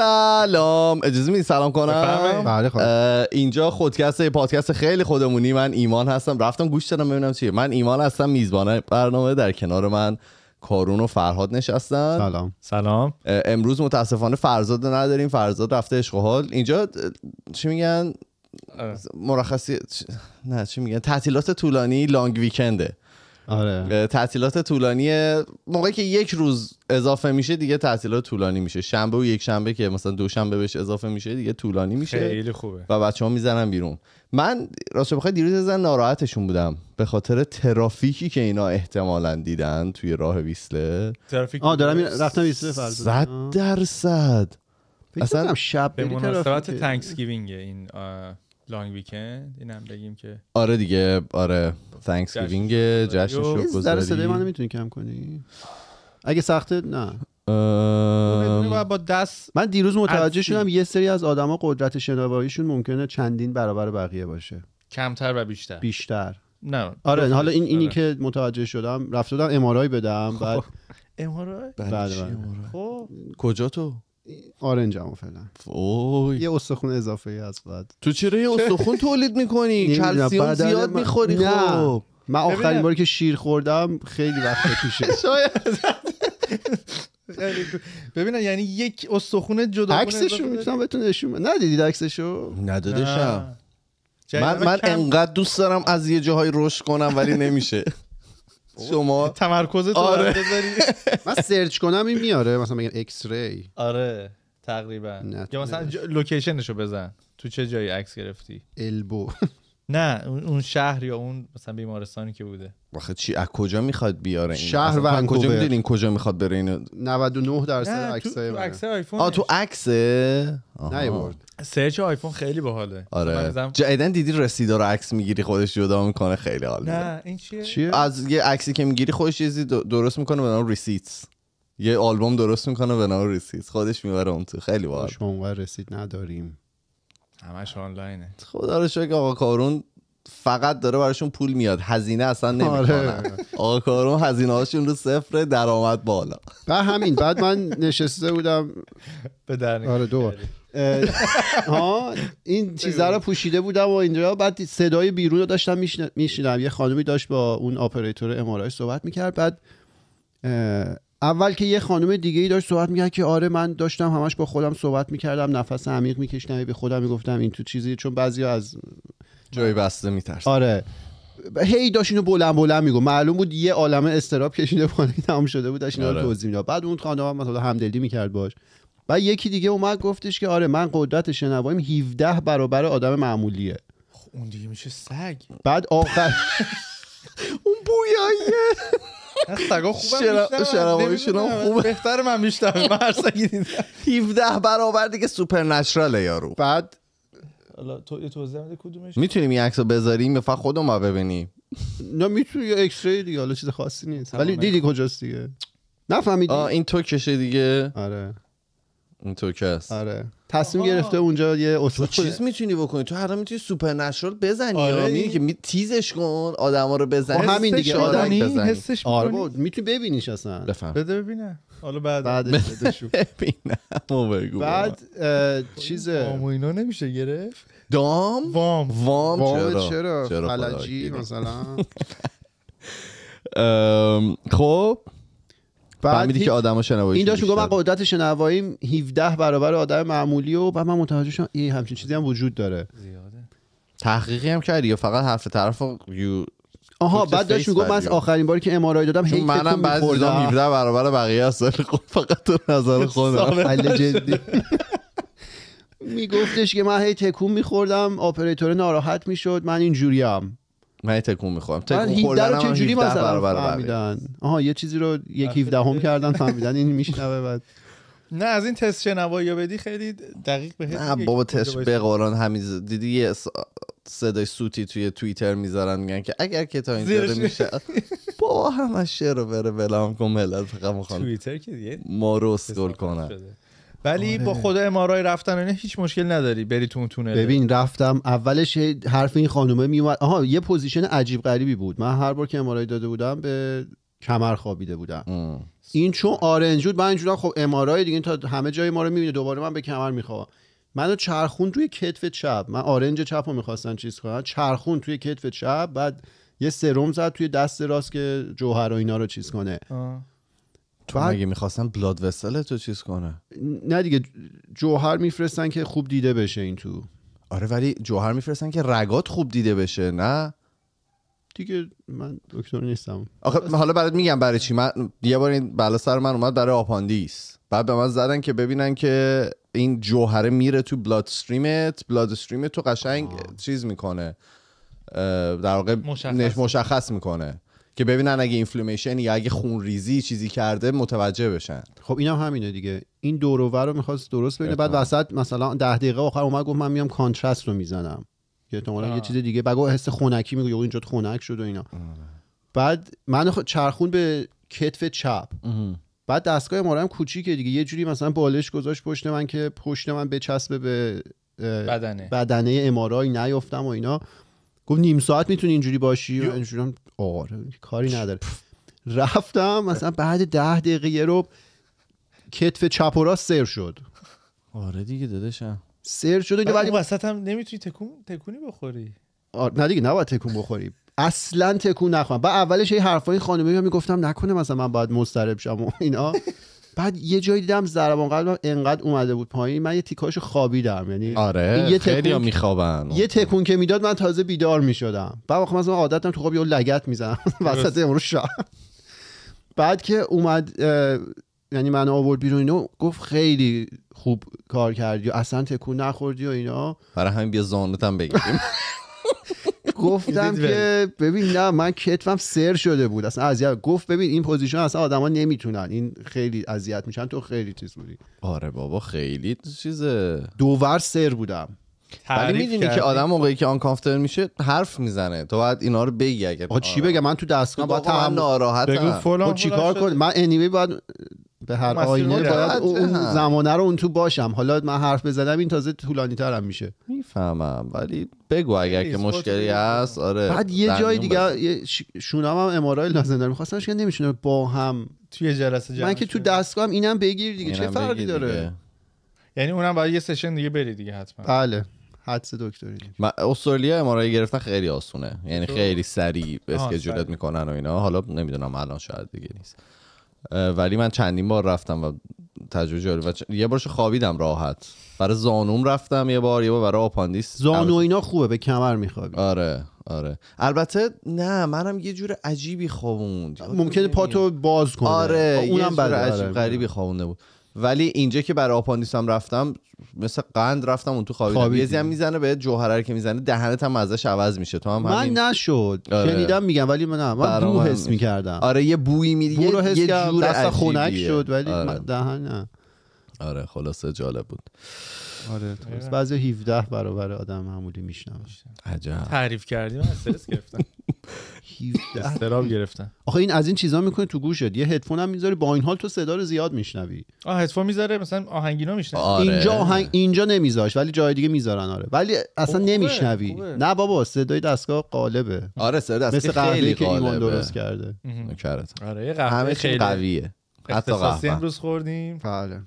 سلام اجازه سلام کنم بله، خب. اینجا خودکست پادکست خیلی خودمونی من ایمان هستم رفتم گوش دادم ببینم چیه من ایمان هستم میزبان برنامه در کنار من کارون و فرهاد نشستن سلام سلام امروز متاسفانه فرزاد نداریم فرزاد رفته عشق حال اینجا چی میگن مرخصی نه چی میگن تعطیلات طولانی لانگ ویکنده آره. تعطیلات طولانی موقعی که یک روز اضافه میشه دیگه تعطیلات طولانی میشه شنبه و یک شنبه که مثلا دو شنبه بهش اضافه میشه دیگه طولانی میشه خیلی خوبه و بچه ها میزنن بیرون من راست بخوای دیروز زن ناراحتشون بودم به خاطر ترافیکی که اینا احتمالا دیدن توی راه ویسله ترافیک آه دارم ویسله صد درصد اصلا شب به مناسبت این لانگ ویکند اینم بگیم که آره دیگه آره ثانکس گیوینگ جشن شکرگزاری در صدای منو میتونی کم کنی اگه سخته نه با دست من دیروز متوجه شدم یه سری از آدما قدرت شنواییشون ممکنه چندین برابر بقیه باشه کمتر و بیشتر بیشتر نه آره حالا این اینی آره. که متوجه شدم رفتم امارای بدم خب. بعد ام بله خب. کجا تو آرنج هم فعلا یه استخون اضافه ای از بعد تو چرا یه استخون تولید میکنی کلسیوم زیاد میخوری خب من آخرین باری که شیر خوردم خیلی وقت پیشه شاید ببینم یعنی یک استخونه جدا عکسشو میتونم بهتون نشون ندیدید عکسشو ندادشم من من انقدر دوست دارم از یه جاهای رشد کنم ولی نمیشه شما تمرکز تو آره. من سرچ کنم این میاره مثلا بگم ایکس ری آره تقریبا یا مثلا لوکیشنشو بزن تو چه جایی عکس گرفتی البو نه اون شهر یا اون مثلا بیمارستانی که بوده واخه چی از کجا میخواد بیاره این شهر و کجا میدین این کجا میخواد بره اینو 99 درصد عکسای تو عکس آیفون آ تو عکس نه بود سرچ آیفون خیلی باحاله آره جدیدن دیدی رسیدا رو عکس میگیری خودش جدا میکنه خیلی حال نه این چیه؟, از یه عکسی که میگیری خودش چیزی درست میکنه به نام ریسیتس یه آلبوم درست میکنه به نام ریسیتس خودش میبره اون تو خیلی باحال شما رسید نداریم همش آنلاینه خدا رو شکر آقا کارون فقط داره براشون پول میاد هزینه اصلا آره. نمیکنن آقا کارون هزینه هاشون رو صفر درآمد بالا و همین بعد من نشسته بودم به در آره دو ها این چیزا رو پوشیده بودم و اینجا بعد صدای بیرون رو داشتم میشنیدم یه خانمی داشت با اون اپراتور امارای صحبت میکرد بعد اول که یه خانم دیگه ای داشت صحبت میکرد که آره من داشتم همش با خودم صحبت میکردم نفس عمیق میکشیدم به خودم میگفتم این تو چیزی چون بعضی از جای بسته میترسن آره هی داشت اینو بلند بلند میگو معلوم بود یه عالم استراب کشیده بود تمام شده بود داشت اینو آره. توضیح میداد بعد اون خانم مثلا همدلی میکرد باش بعد یکی دیگه اومد گفتش که آره من قدرت شنواییم 17 برابر آدم معمولیه خب اون دیگه میشه سگ بعد آخر اون بویاییه سگا خوبه شنواییشون هم خوبه بهتر من میشتم من گیدید 17 برابر دیگه سوپر نچراله یارو بعد حالا تو یه توضیح بده کدومش میتونیم این عکسو بذاریم یا فقط خودم ببینیم نه میتونی یه ری دیگه حالا چیز خاصی نیست ولی دیدی کجاست دیگه نفهمیدی این تو کشه دیگه آره تو که آره تصمیم گرفته اونجا یه اتاق تو چیز میتونی بکنی تو هر میتونی سوپر نشرال بزنی آره, آره. که می... تیزش کن آدما رو بزنی خب همین دیگه آدم بزنی حسش آره میتونی ببینیش اصلا بفهم بده ببینه حالا بعد بعدش ببینم بعد خب چیز و اینا نمیشه گرفت دام وام وام, وام چرا چرا مثلا خب بعد که آدمو شنوایی این داشت میگه من قدرت شنواییم 17 برابر آدم معمولی و بعد من متوجه شدم این همچین چیزی هم وجود داره زیاده تحقیقی هم کردی یا فقط حرف طرف یو آها بعد داشت گفت من آخرین باری که ام دادم هی منم بعضی 17 برابر بقیه است خب فقط تو نظر خودم جدی میگفتش که من هی تکون میخوردم اپراتور ناراحت میشد من جوریام. من تکون میخوام آره، تکون خوردن هم جوری مثلا فهمیدن آها یه چیزی رو یک 17 هم کردن فهمیدن این میشنوه بعد نه از این تست شنوایی بدی خیلی دقیق به نه بابا تست به قرآن همین دیدی یه صدای سوتی توی توییتر میذارن میگن که اگر که تا این داره میشه با همه شعر رو بره هم کن ملت فقط میخوان توییتر که دیگه ما رو اسکرول کنن ولی با آره. خود امارای رفتن اینه هیچ مشکل نداری بری تو اون تونل ببین رفتم اولش حرف این خانومه میومد آها یه پوزیشن عجیب غریبی بود من هر بار که امارای داده بودم به کمر خوابیده بودم این چون آرنج بود من اینجوری خب امارای دیگه تا همه جای ما رو میبینه دوباره من به کمر میخوام منو چرخون توی کتف چپ من آرنج چپ رو میخواستن چیز کنن چرخون توی کتف چپ بعد یه سرم زد توی دست راست که جوهر و اینا رو چیز کنه تو مگه میخواستن بلاد وسل تو چیز کنه نه دیگه جوهر میفرستن که خوب دیده بشه این تو آره ولی جوهر میفرستن که رگات خوب دیده بشه نه دیگه من دکتر نیستم آخه حالا برات میگم برای چی من یه بار این بالا سر من اومد برای آپاندیس بعد به من زدن که ببینن که این جوهره میره تو بلاد استریمت بلاد استریم تو قشنگ چیز میکنه در واقع مشخص. مشخص میکنه که ببینن اگه اینفلومیشن یا اگه ریزی چیزی کرده متوجه بشن خب اینم همینه دیگه این دور رو میخواست درست ببینه بعد وسط مثلا ده دقیقه آخر اومد گفت من میام کانترست رو میزنم یه احتمالا یه چیز دیگه بگو حس خونکی میگه اینجا خونک شد و اینا آره. بعد من چرخون به کتف چپ بعد دستگاه ما هم کوچیکه دیگه یه جوری مثلا بالش گذاشت پشت من که پشت من بچسبه به بدنه بدنه امارای نیافتم و اینا گفت نیم ساعت میتونی اینجوری باشی و اینجوری آره کاری نداره رفتم مثلا بعد ده دقیقه رو کتف چپ و راست سر شد آره دیگه داداشم سر شد و ولی وسط هم نمیتونی تکون تکونی بخوری آره نه دیگه نباید تکون بخوری اصلا تکون نخوام بعد اولش یه حرفای خانمه میگفتم نکنه مثلا من باید مضطرب شم و اینا بعد یه جایی دیدم ضربان قلبم انقدر اومده بود پایین من یه تیکاش خوابیدم یعنی آره یه خیلی تکون... میخوابن یه تکون که میداد من تازه بیدار میشدم بعد واقعا من عادتم تو خواب یه لگت میزنم وسط امروز شا بعد که اومد یعنی من آورد بیرون اینو گفت خیلی خوب کار کردی و اصلا تکون نخوردی و اینا برای همین بیا زانتم بگیریم گفتم که ببین نه من کتفم سر شده بود اصلا اذیت گفت ببین این پوزیشن اصلا آدما نمیتونن این خیلی اذیت میشن تو خیلی چیز بودی آره بابا خیلی چیزه دوور سر بودم ولی میدونی که آدم موقعی که آن میشه حرف میزنه تو باید اینا رو بگی اگه چی بگم من تو دستگاه خب باید تمام ناراحتم بگو فلان چیکار کنم من انیوی باید به هر آینه باید اون زمانه رو اون تو باشم حالا من حرف بزنم این تازه طولانی ترم میشه میفهمم ولی بگو اگر که مشکلی هست آره بعد یه جای دیگه شونم هم امارای لازم دارم میخواستم که نمیشونه با هم توی جلسه من که تو دستگاه هم اینم بگیر دیگه چه فرقی داره یعنی اونم باید یه سشن دیگه بری دیگه حتما بله حدس دکتری استرالیا امارای گرفتن خیلی آسونه یعنی خب. خیلی سریع اسکیجولت میکنن و اینا حالا نمیدونم الان شاید دیگه نیست ولی من چندین بار رفتم و تجربه جالب و یه بارش خوابیدم راحت برای زانوم رفتم یه بار یه بار برای آپاندیس زانو اینا خوبه به کمر میخواد. آره آره البته نه منم یه جور عجیبی خوابوند ممکنه پاتو باز کنه آره اونم برای آره. عجیب غریبی خوابونده بود ولی اینجا که برای هم رفتم مثل قند رفتم اون تو خوابیدم یه هم میزنه به جوهره که میزنه دهنت هم ازش عوض میشه تو هم من نشد آره. شنیدم میگم ولی من نه من بو حس میکردم آره یه بویی میری یه جور دست خونک شد ولی آره. دهن نه آره خلاصه جالب بود آره بعضی 17 برابر آدم معمولی میشنم عجب تعریف کردیم از سرس گرفتم استراب گرفتن آخه این از این چیزا میکنه تو گوشت یه هدفون هم میذاری با این حال تو صدا رو زیاد میشنوی آه هدفون میذاره مثلا آهنگینا میشنوی آره. اینجا آره. آهنگ اینجا نمیذاش ولی جای دیگه میذارن آره ولی اصلا نمیشنوی نه بابا صدای دستگاه قالبه آره صدای دستگاه مثل که ایمان درست کرده آره قهوه خیلی قویه حتی قهوه امروز خوردیم بله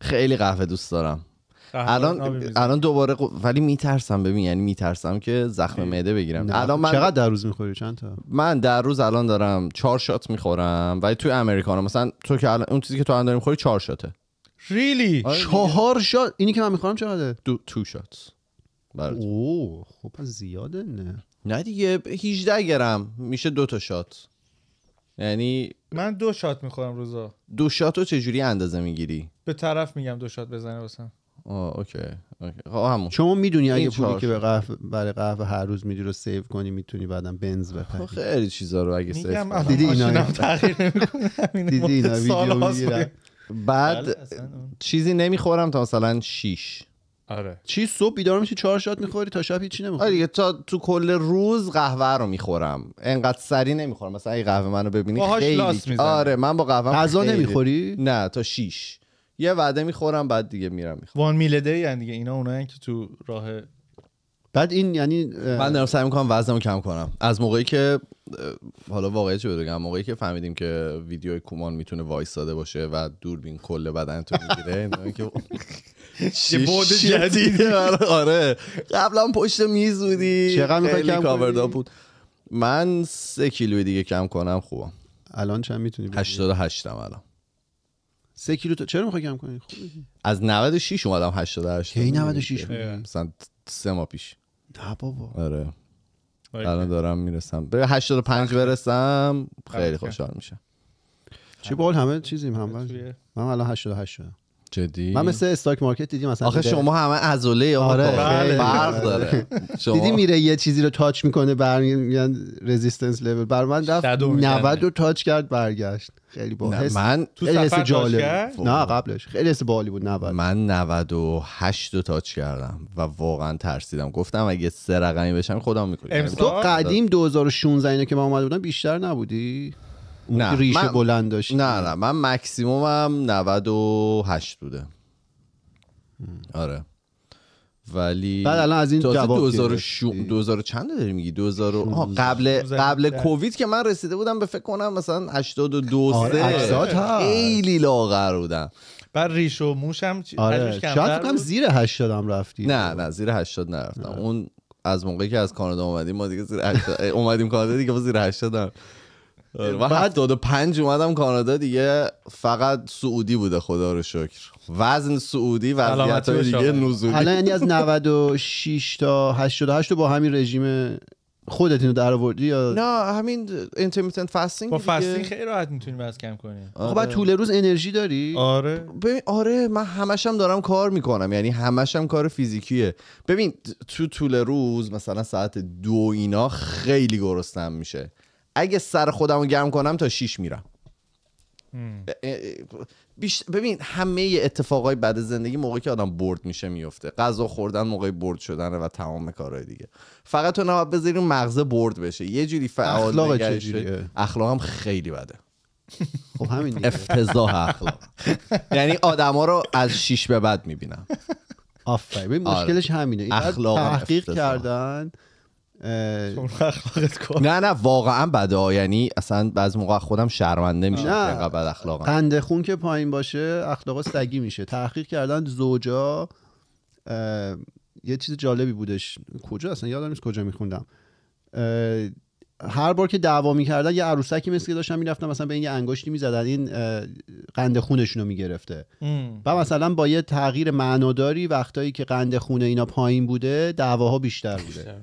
خیلی قهوه دوست دارم الان الان دوباره ولی میترسم ببین یعنی میترسم که زخم معده بگیرم الان من... چقدر در روز میخوری چند تا من در روز الان دارم چهار شات میخورم ولی توی امریکانا مثلا تو که الان اون چیزی که تو الان داری میخوری چهار شاته ریلی آره چهار شات اینی که من میخورم چقدره دو تو شات اوه خب زیاده نه نه دیگه 18 گرم میشه دو تا شات یعنی من دو شات میخورم روزا دو شات رو چجوری اندازه میگیری به طرف میگم دو شات بزنه واسم آه، اوکی, اوکی. خب، همون. شما میدونی اگه پولی که به قهوه برای قهوه هر روز میدی رو سیو کنی میتونی بعدم بنز بخری خب، خیلی چیزا رو اگه سیو کنی دیدی اینا تغییر نمیکنه دیدی اینا ویدیو بعد بله، چیزی نمیخورم تا مثلا 6 آره چی صبح بیدار میشی چهار شات میخوری تا شب هیچی نمیخوری آره دیگه تا تو کل روز قهوه رو میخورم انقدر سری نمیخورم مثلا اگه قهوه منو ببینی خیلی آره من با قهوه غذا نمیخوری نه تا 6 یه وعده میخورم بعد دیگه میرم میخورم وان میل دی یعنی دیگه اینا اونایی که تو راه بعد این یعنی من دارم سعی میکنم وزنمو کم کنم از موقعی که حالا واقعی چه بگم موقعی که فهمیدیم که ویدیوی کومان میتونه وایستاده باشه و دوربین کل بدن تو میگیره که یه بود جدیده آره،, آره قبلا پشت میز بودی چقدر میخوای کم بود من سه کیلو دیگه کم کنم خوبم الان چند میتونی 88 م الان سه کیلو تا چرا میخوای کم کنی خب. از 96 اومدم 88 کی 96 مثلا سه ماه پیش تا بابا آره. آره الان دارم میرسم به 85 برسم خیلی خوشحال میشم چی بول همه چیزیم هم من الان 88 شدم جدی من مثل استاک مارکت دیدی مثلا آخه شما همه عضله آره فرق بله. داره شما دیدی میره یه چیزی رو تاچ میکنه بر رزिस्टنس لول بر من رفت 90 رو تاچ کرد برگشت خیلی با حس من تو سفر جالب نه قبلش خیلی حس بالی بود 90 من 98 رو تاچ کردم و واقعا ترسیدم گفتم اگه سه رقمی بشم خدا میکنم تو قدیم 2016 اینا که ما اومده بودم بیشتر نبودی نه ریشه من... بلند داشتی نه نه من هم 98 بوده آره ولی بعد الان از این جواب 2000 چند داری میگی 2000 قبل قبل کووید که من رسیده بودم به فکر کنم مثلا 82 آره، سه خیلی لاغر بودم بعد ریش و چ... آره. شاید کم زیر 80 هم رفتی نه نه زیر 80 نرفتم اون از موقعی که از کانادا اومدیم ما دیگه زیر 80 اومدیم کانادا دیگه ما زیر 80 آره. و دو, دو پنج اومدم کانادا دیگه فقط سعودی بوده خدا رو شکر وزن سعودی وضعیت دیگه نزولی حالا یعنی از 96 تا 88 با همین رژیم خودت اینو در یا نه همین اینترمیتنت فاستینگ با فاستینگ خیلی راحت میتونی وزن کم کنی آره. خب بعد طول روز انرژی داری آره ببین آره من همشم دارم کار میکنم یعنی همشم کار فیزیکیه ببین تو طول روز مثلا ساعت دو اینا خیلی گرسنم میشه اگه سر خودم رو گرم کنم تا شیش میرم ببین همه اتفاقای بعد زندگی موقعی که آدم برد میشه میفته غذا خوردن موقعی برد شدنه و تمام کارهای دیگه فقط تو نباید بذاری مغزه برد بشه یه جوری فعال اخلاق هم اخلاقم خیلی بده خب همین افتضاح اخلاق یعنی آدما رو از شیش به بعد میبینم ببین مشکلش آره. همینه اخلاق تحقیق کردن نه نه واقعا بده یعنی اصلا بعض موقع خودم شرمنده میشه نه بد اخلاقم قند خون که پایین باشه اخلاقا سگی میشه تحقیق کردن زوجا یه چیز جالبی بودش کجا اصلا یادم نیست کجا میخوندم هر بار که دعوا میکردن یه عروسکی مثل که داشتن میرفتن مثلا به این یه انگشتی میزدن این قند خونشون رو میگرفته و مثلا با یه تغییر معناداری وقتایی که قند خون اینا پایین بوده دعواها بیشتر بوده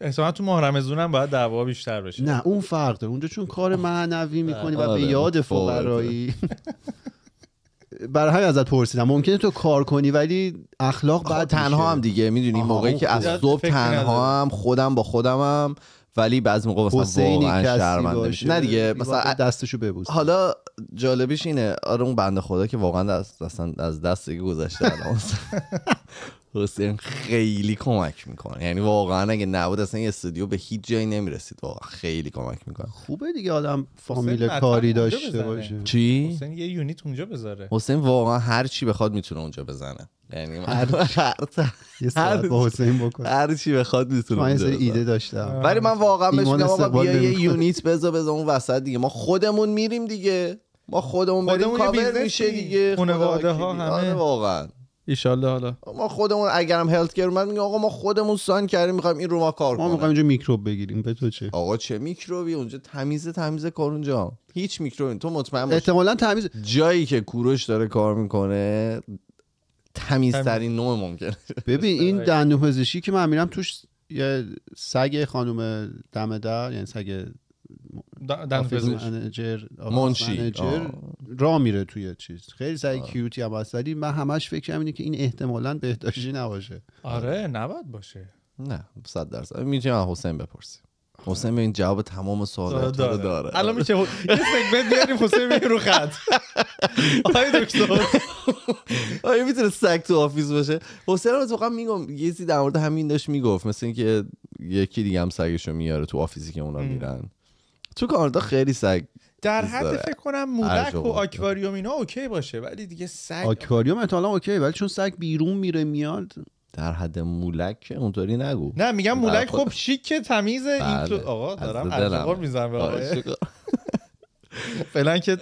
احتمالا تو محرم باید دعوا بیشتر بشه نه اون فرق داره اونجا چون کار معنوی میکنی و به آره، یاد فقرایی برای همین ازت پرسیدم ممکنه تو کار کنی ولی اخلاق بعد خب، تنها هم دیگه میدونی موقعی که از خب، صبح تنها هم خودم با هم ولی بعضی موقع مثلا واقعا شرمنده نه دیگه مثلا دستشو ببوس حالا جالبیش اینه آره اون بنده خدا که واقعا دست از دست گذشته حسین خیلی کمک میکنه یعنی واقعا اگه نبود اصلا یه استودیو به هیچ جایی نمیرسید واقعا خیلی کمک میکنه خوبه دیگه آدم فامیل کاری داشته باشه چی حسین یه یونیت اونجا بذاره حسین واقعا هر چی بخواد میتونه اونجا بزنه یعنی هر هر با حسین بکنه هر چی بخواد میتونه من ایده داشتم ولی من واقعا بهش میگم بیا یه یونیت بذار بذار اون وسط دیگه ما خودمون میریم دیگه ما خودمون بریم کاور میشه دیگه خانواده ها همه آره، واقعا ایشالله حالا ما خودمون اگرم هلت کیر اومد میگه آقا ما خودمون سان کردیم میخوایم این رو ما کار کنیم ما میخوایم اینجا میکروب بگیریم به تو چه آقا چه میکروبی اونجا تمیز تمیز کار اونجا هیچ میکروبی تو مطمئن باش احتمالا تمیز جایی که کوروش داره کار میکنه تمیزترین نوع ممکن ببین این دندون پزشکی که من میرم توش یه سگ خانم دم یعنی سگ آفیس منجر منشی منجر را میره توی چیز خیلی سعی کیوتی هم هست ولی من همش فکرم اینه که این احتمالا بهداشتی نباشه آره نباید باشه نه صد درصد میتونیم حسین بپرسیم حسین این جواب تمام سوالات رو داره الان میشه یه سگمنت بیاریم حسین رو خط آی دکتر آیا میتونه سگ تو آفیس باشه حسین رو واقعا میگم یه چیزی در مورد همین داشت میگفت مثل اینکه یکی دیگه هم سگش میاره تو آفیسی که اونا میرن تو کانادا خیلی سگ در حد فکر کنم آره، مودک و آکواریوم اینا اوکی باشه ولی دیگه سگ آکواریوم احتمال اوکی ولی چون سگ بیرون میره میاد در حد مولک اونطوری نگو نه میگم مولک خب شیک تمیز این بله. تو آقا دارم الکل میزنم به فعلا که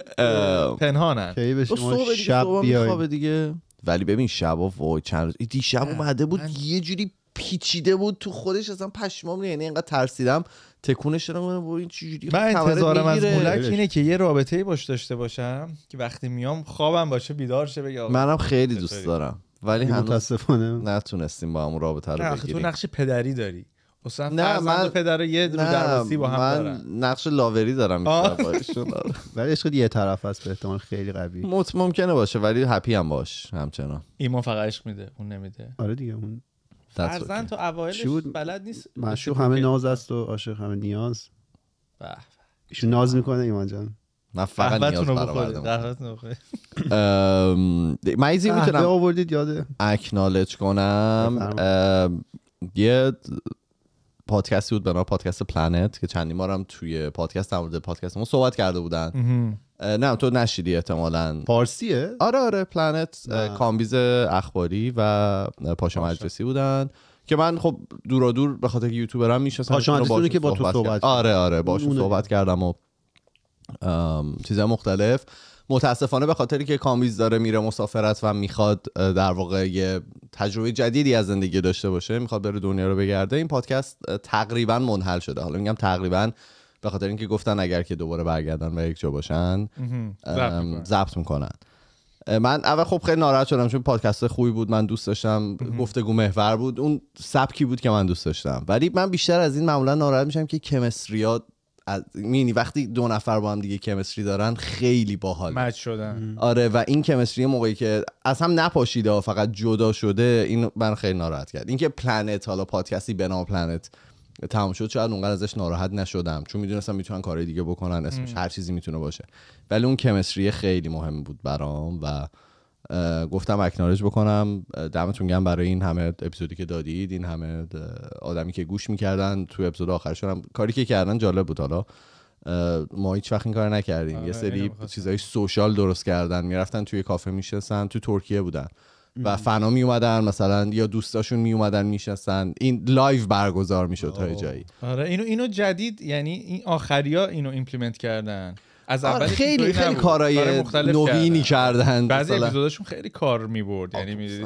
پنهانن شما شب بیای دیگه ولی ببین شبا وای چند روز دیشب اومده بود یه جوری پیچیده بود تو خودش اصلا پشمام یعنی انقدر ترسیدم تکونش دارم و این چجوری من انتظارم از مولک اینه که یه رابطه ای باش داشته باشم که وقتی میام خوابم باشه بیدار شه بگه منم خیلی دوست دارم ولی متاسفانه نتونستیم با هم رابطه رو بگیریم تو نقش پدری داری اصلا نه من پدر یه رو درسی با هم من نقش لاوری دارم آره. ولی عشق یه طرف است به احتمال خیلی قوی مطمئن ممکنه باشه ولی هپی هم باش همچنان ایمان فقط عشق میده اون نمیده آره دیگه اون فرزن okay. تو اوائلش بلد نیست معشوق همه ناز است و عاشق همه نیاز به ایشون ناز میکنه ایمان جان من فقط نیاز برآوردم من ایزی میتونم اکنالج کنم یه پادکستی بود به نام پادکست پلنت که چندی مارم توی پادکست در مورد ما صحبت کرده بودن نه تو نشیدی احتمالا پارسیه؟ آره آره پلنت کامبیز اخباری و پاشا مجلسی بودن که من خب دورا دور به خاطر یوتیوبرم میشه پاشا که با تو صحبت آره آره باشون صحبت کردم و چیزهای مختلف متاسفانه به خاطری که کامیز داره میره مسافرت و میخواد در واقع یه تجربه جدیدی از زندگی داشته باشه میخواد بره دنیا رو بگرده این پادکست تقریبا منحل شده حالا میگم تقریبا به خاطر اینکه گفتن اگر که دوباره برگردن و یک جا باشن ضبط میکنن من اول خب خیلی ناراحت شدم چون پادکست خوبی بود من دوست داشتم گفتگو محور بود اون سبکی بود که من دوست داشتم ولی من بیشتر از این معمولا ناراحت میشم که کمستریات از... وقتی دو نفر با هم دیگه کمستری دارن خیلی باحال مچ شدن آره و این کمستری موقعی که از هم نپاشیده فقط جدا شده این من خیلی ناراحت کرد اینکه پلنت حالا پادکستی به نام پلنت تمام شد شاید اونقدر ازش ناراحت نشدم چون میدونستم میتونن کارهای دیگه بکنن اسمش هر چیزی میتونه باشه ولی اون کمستری خیلی مهم بود برام و گفتم اکنالج بکنم دمتون گم برای این همه اپیزودی که دادید این همه آدمی که گوش میکردن تو اپیزود آخرشون کاری که کردن جالب بود حالا ما هیچ وقت این کار نکردیم آره، یه سری چیزای سوشال درست کردن میرفتن توی کافه میشستن تو ترکیه بودن و فنا می اومدن مثلا یا دوستاشون می اومدن این لایو برگزار میشد تا جایی آره اینو اینو جدید یعنی این آخریا اینو ایمپلیمنت کردن از اول خیلی خیلی کارهای نوینی کردن بعضی اپیزوداشون خیلی کار میبرد یعنی می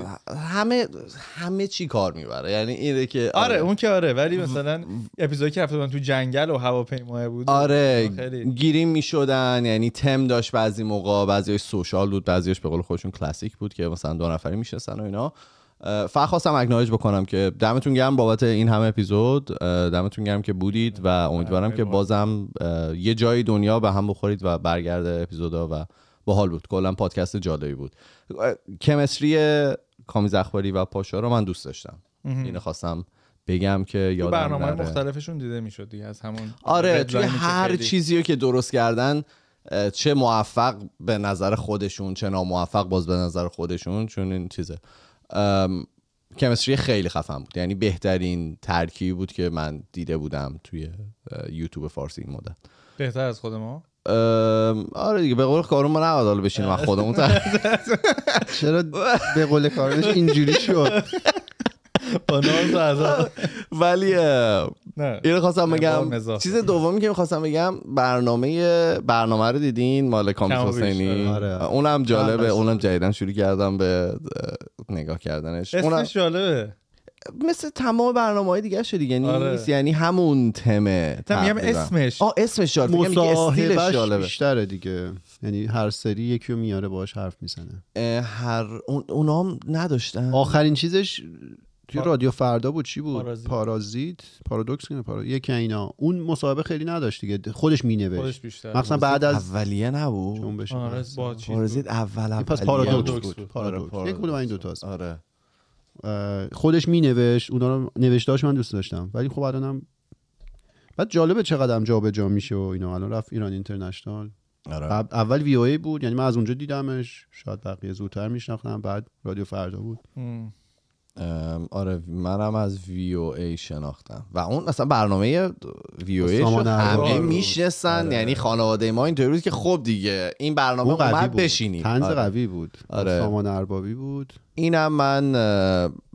همه همه چی کار میبره یعنی اینه که آره. آره, اون که آره ولی مثلا اپیزودی که رفته تو جنگل و هواپیما بود آره گیریم میشدن یعنی تم داشت بعضی موقع بعضیش سوشال بود بعضیش به قول خودشون کلاسیک بود که مثلا دو نفری میشستن و اینا فقط خواستم اکنالج بکنم که دمتون گرم بابت این همه اپیزود دمتون گرم که بودید و امیدوارم آره، که بازم یه جایی دنیا به هم بخورید و برگرده اپیزودا و باحال بود کلا پادکست جالبی بود کمستری کامی اخباری و پاشا رو من دوست داشتم اینو خواستم بگم که یادم برنامه مختلفشون دیده میشد دیگه از همون آره توی هر چیزی رو که درست کردن چه موفق به نظر خودشون چه ناموفق باز به نظر خودشون چون این چیزه کمستری خیلی خفن بود یعنی بهترین ترکیب بود که من دیده بودم توی یوتیوب فارسی این بهتر از خود ما آره دیگه به قول کارون ما نباید حالا بشینیم و خودمون چرا به قول کارونش اینجوری شد ولی اینو خواستم یعنی بگم چیز دومی که میخواستم بگم برنامه برنامه رو دیدین مال کامل حسینی آره. اونم جالبه اونم جدیدن شروع کردم به نگاه کردنش اسمش جالبه مثل تمام برنامه های دیگه شد دیگه آره. یعنی همون تمه تمیم اسمش آه اسمش جالبه مصاحبهش بیشتره دیگه یعنی هر سری یکی رو میاره باش حرف میزنه هر اون... نداشتن آخرین چیزش توی پار... رادیو فردا بود چی بود پارازیت پارازیت پارادوکس کنه پارا... یکی اینا اون مسابقه خیلی نداشت دیگه خودش مینوشت خودش بیشتر مثلا بعد از اولیه نبود پارازیت آره، اول اول پس پارادوکس بود پارادوکس آره، یک کدوم این دو تاست آره خودش مینوشت اونا رو نوشتاش من دوست داشتم ولی خب الانم بعد جالبه چقدر هم جابجا میشه و اینا الان رفت ایران اینترنشنال آره. اول وی ای بود یعنی من از اونجا دیدمش شاید بقیه زودتر میشناختم بعد رادیو فردا بود آره منم از وی او ای شناختم و اون مثلا برنامه وی او ای همه آره. میشنستن آره. یعنی خانواده ما این بود که خب دیگه این برنامه اومد بشینیم تنز آره. قوی بود آره. سامان اربابی بود اینم من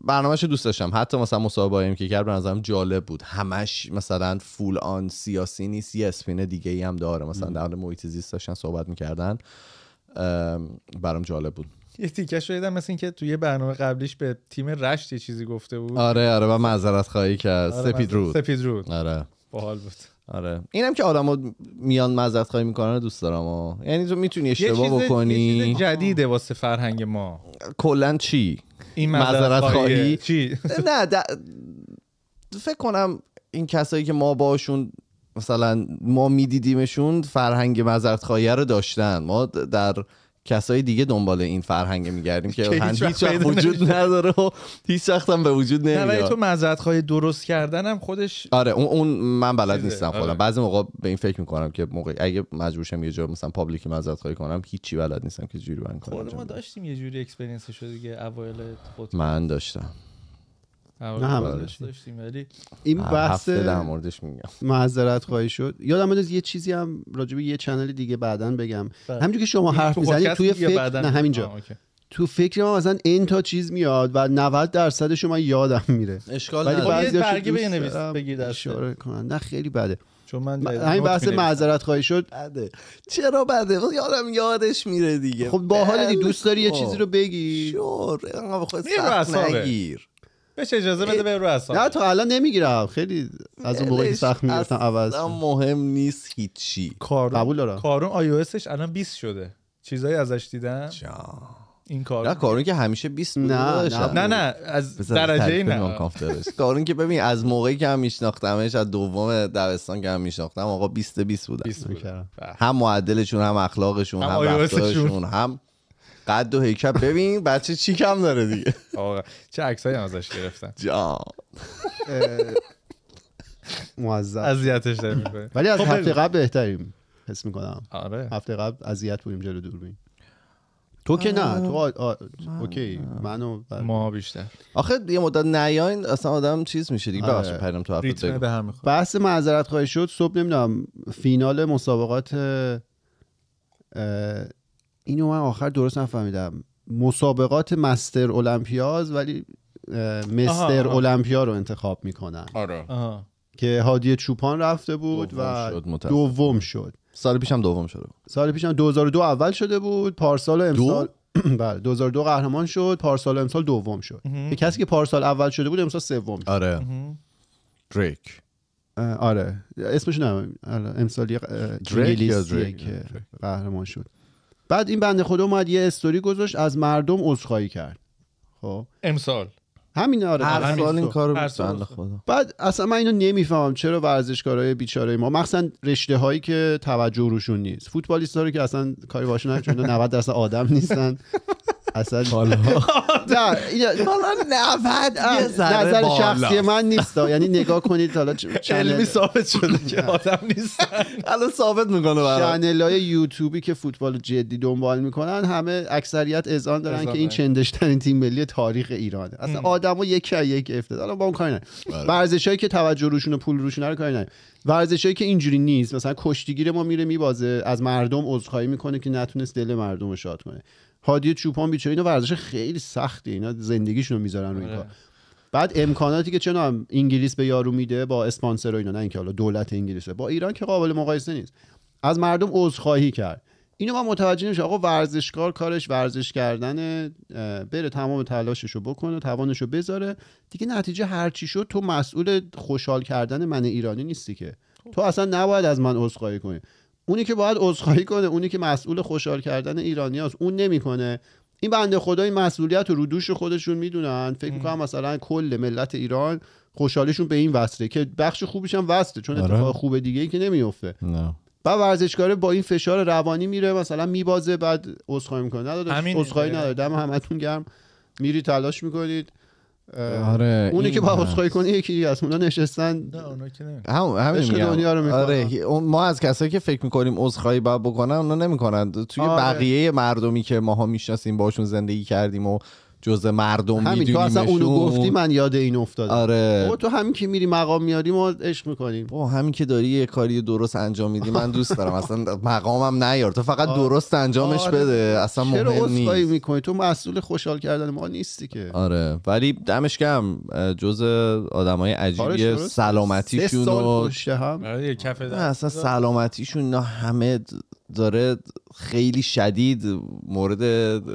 برنامهش دوست داشتم حتی مثلا مصاحبه که کرد به نظرم جالب بود همش مثلا فول آن سیاسی نیست یه اسپین دیگه ای هم داره مثلا در محیط زیست داشتن صحبت میکردن برام جالب بود یه تیکه شده دیدم مثل اینکه توی برنامه قبلیش به تیم رشت یه چیزی گفته بود آره آره و معذرت خواهی کرد آره، سپید رود سپید رود آره باحال بود آره اینم که آدمو میان معذرت خواهی میکنن دوست دارم و یعنی تو میتونی اشتباه بکنی یه چیز جدیده واسه فرهنگ ما کلا چی این معذرت خواهی چی نه د... فکر کنم این کسایی که ما باشون مثلا ما میدیدیمشون فرهنگ معذرت خواهی رو داشتن ما در کسای دیگه دنبال این فرهنگ میگردیم که هیچ وقت وجود نداره و هیچ وقت به وجود نمیاد ولی تو معذرت خواهی درست کردنم خودش آره اون, اون من بلد نیستم خودم آره. بعضی موقع به این فکر میکنم که موقع اگه مجبور شم یه جور مثلا پابلیکی معذرت خواهی کنم هیچی بلد نیستم که جوری بند کنم خب، ما داشتیم یه جوری اکسپرینس شده دیگه اوایل من داشتم آره. نه داشتیم این بحث در موردش میگم معذرت خواهی شد یادم میاد یه چیزی هم به یه چنل دیگه بعدا بگم بله. همینجوری که شما حرف میزنید توی فکر نه همینجا تو فکر ما مثلا این تا چیز میاد و 90 درصد شما یادم میره اشکال ولی بعضی برگه بنویس بگیر اشاره کنن نه خیلی بده چون من همین بحث معذرت خواهی شد بده چرا بده خب یادم یادش میره دیگه خب باحال بله. دوست داری یه خب. چیزی رو بگی شور نگیر بشه اجازه بده به رو اصلا نه تو الان نمیگیرم خیلی از اون موقعی سخت میگرفتم عوض مهم نیست هیچی کارون قبول دارم کارون آی الان 20 شده چیزایی ازش دیدم جا. این کار نه کارون که همیشه 20 نه نه نه, نه از درجه نه کارون که ببین از موقعی که هم میشناختمش از دوم دبستان که هم میشناختم آقا 20 20 بودن هم معدلشون هم اخلاقشون هم رفتارشون هم قد و هیکل ببین بچه چی کم داره دیگه آقا چه عکسایی ازش گرفتن جا معذب اذیتش داره ولی از خب، هفته قبل بهتریم حس میکنم آره هفته قبل اذیت بودیم جلو دوربین تو که نه تو اوکی منو ما بیشتر آخه یه مدت نیاین اصلا آدم چیز میشه دیگه ببخشید آره. پرم تو به بحث معذرت خواهی شد صبح نمیدونم فینال مسابقات اینو من آخر درست نفهمیدم مسابقات مستر المپیاز ولی مستر المپیا رو انتخاب میکنن آره که هادی چوپان رفته بود و دوم شد سال پیشم دوم شده سال پیشم 2002 اول شده بود پارسال امسال بله 2002 قهرمان شد پارسال امسال دوم شد که کسی که پارسال اول شده بود امسال سوم شد آره دریک آره اسمش نه آره، امسال دریک قهرمان شد بعد این بنده خدا اومد یه استوری گذاشت از مردم عذرخواهی کرد خب امسال همین آره هر سال این کارو خدا بعد اصلا من اینو نمیفهمم چرا ورزشکارای بیچاره ما مخصوصا رشته هایی که توجه روشون نیست فوتبالیست رو که اصلا کاری باشون چون 90 درصد آدم نیستن اصلا نه حالا 90 نظر شخصی من نیست یعنی نگاه کنید حالا علمی ثابت شده که آدم نیست حالا ثابت میکنه چنل های یوتیوبی که فوتبال جدی دنبال میکنن همه اکثریت اذعان دارن که این چندشترین تیم ملی تاریخ ایرانه اصلا آدمو یک یک افتاد حالا با اون کاری بله. ورزشایی که توجه روشون و پول روشون رو کاری ورزش ورزشایی که اینجوری نیست مثلا کشتیگیر ما میره میبازه از مردم عذرخواهی میکنه که نتونست دل مردم رو شاد کنه هادی چوپان بیچاره اینا ورزش خیلی سختیه اینا زندگیشون رو میذارن روی کار بعد امکاناتی که چنام انگلیس به یارو میده با اسپانسر و اینا نه اینکه حالا دولت انگلیسه با ایران که قابل مقایسه نیست از مردم عذرخواهی کرد اینو من متوجه نمیشم آقا ورزشکار کارش ورزش کردن بره تمام تلاشش رو بکنه توانش رو بذاره دیگه نتیجه چی شد تو مسئول خوشحال کردن من ایرانی نیستی که خب. تو اصلا نباید از من عذرخواهی کنی اونی که باید عذرخواهی کنه اونی که مسئول خوشحال کردن ایرانیاست اون نمیکنه این بنده خدا این مسئولیت رو رو دوش خودشون میدونن فکر میکنم مثلا کل ملت ایران خوشحالشون به این وصله که بخش خوبیش هم وصله چون آره. اتفاق خوب دیگه ای که نمیفته نه. بعد ورزشکاره با این فشار روانی میره مثلا میبازه بعد عذرخواهی میکنه نداره عذرخواهی نداره دم همتون گرم میری تلاش میکنید آره اونی که با اسخای کنی یکی از اونا نشستن هم همین دنیا رو میکنن آره ما از کسایی که فکر میکنیم عذرخواهی باید بکنن اونا نمیکنن توی آره. بقیه مردمی که ماها میشناسیم باشون زندگی کردیم و جزء مردم همین اصلا اونو گفتی من یاد این افتادم آره تو همین که میری مقام میاری ما عشق میکنیم و همین که داری یه کاری درست انجام میدی من دوست دارم اصلا مقامم نیار تو فقط آره. درست انجامش آره. بده اصلا مهم نیست میکنی تو مسئول خوشحال کردن ما نیستی که آره ولی دمش کم جز آدمای عجیبی آره، سلامتیشون و... هم. آره کف اصلا سلامتیشون همه داره خیلی شدید مورد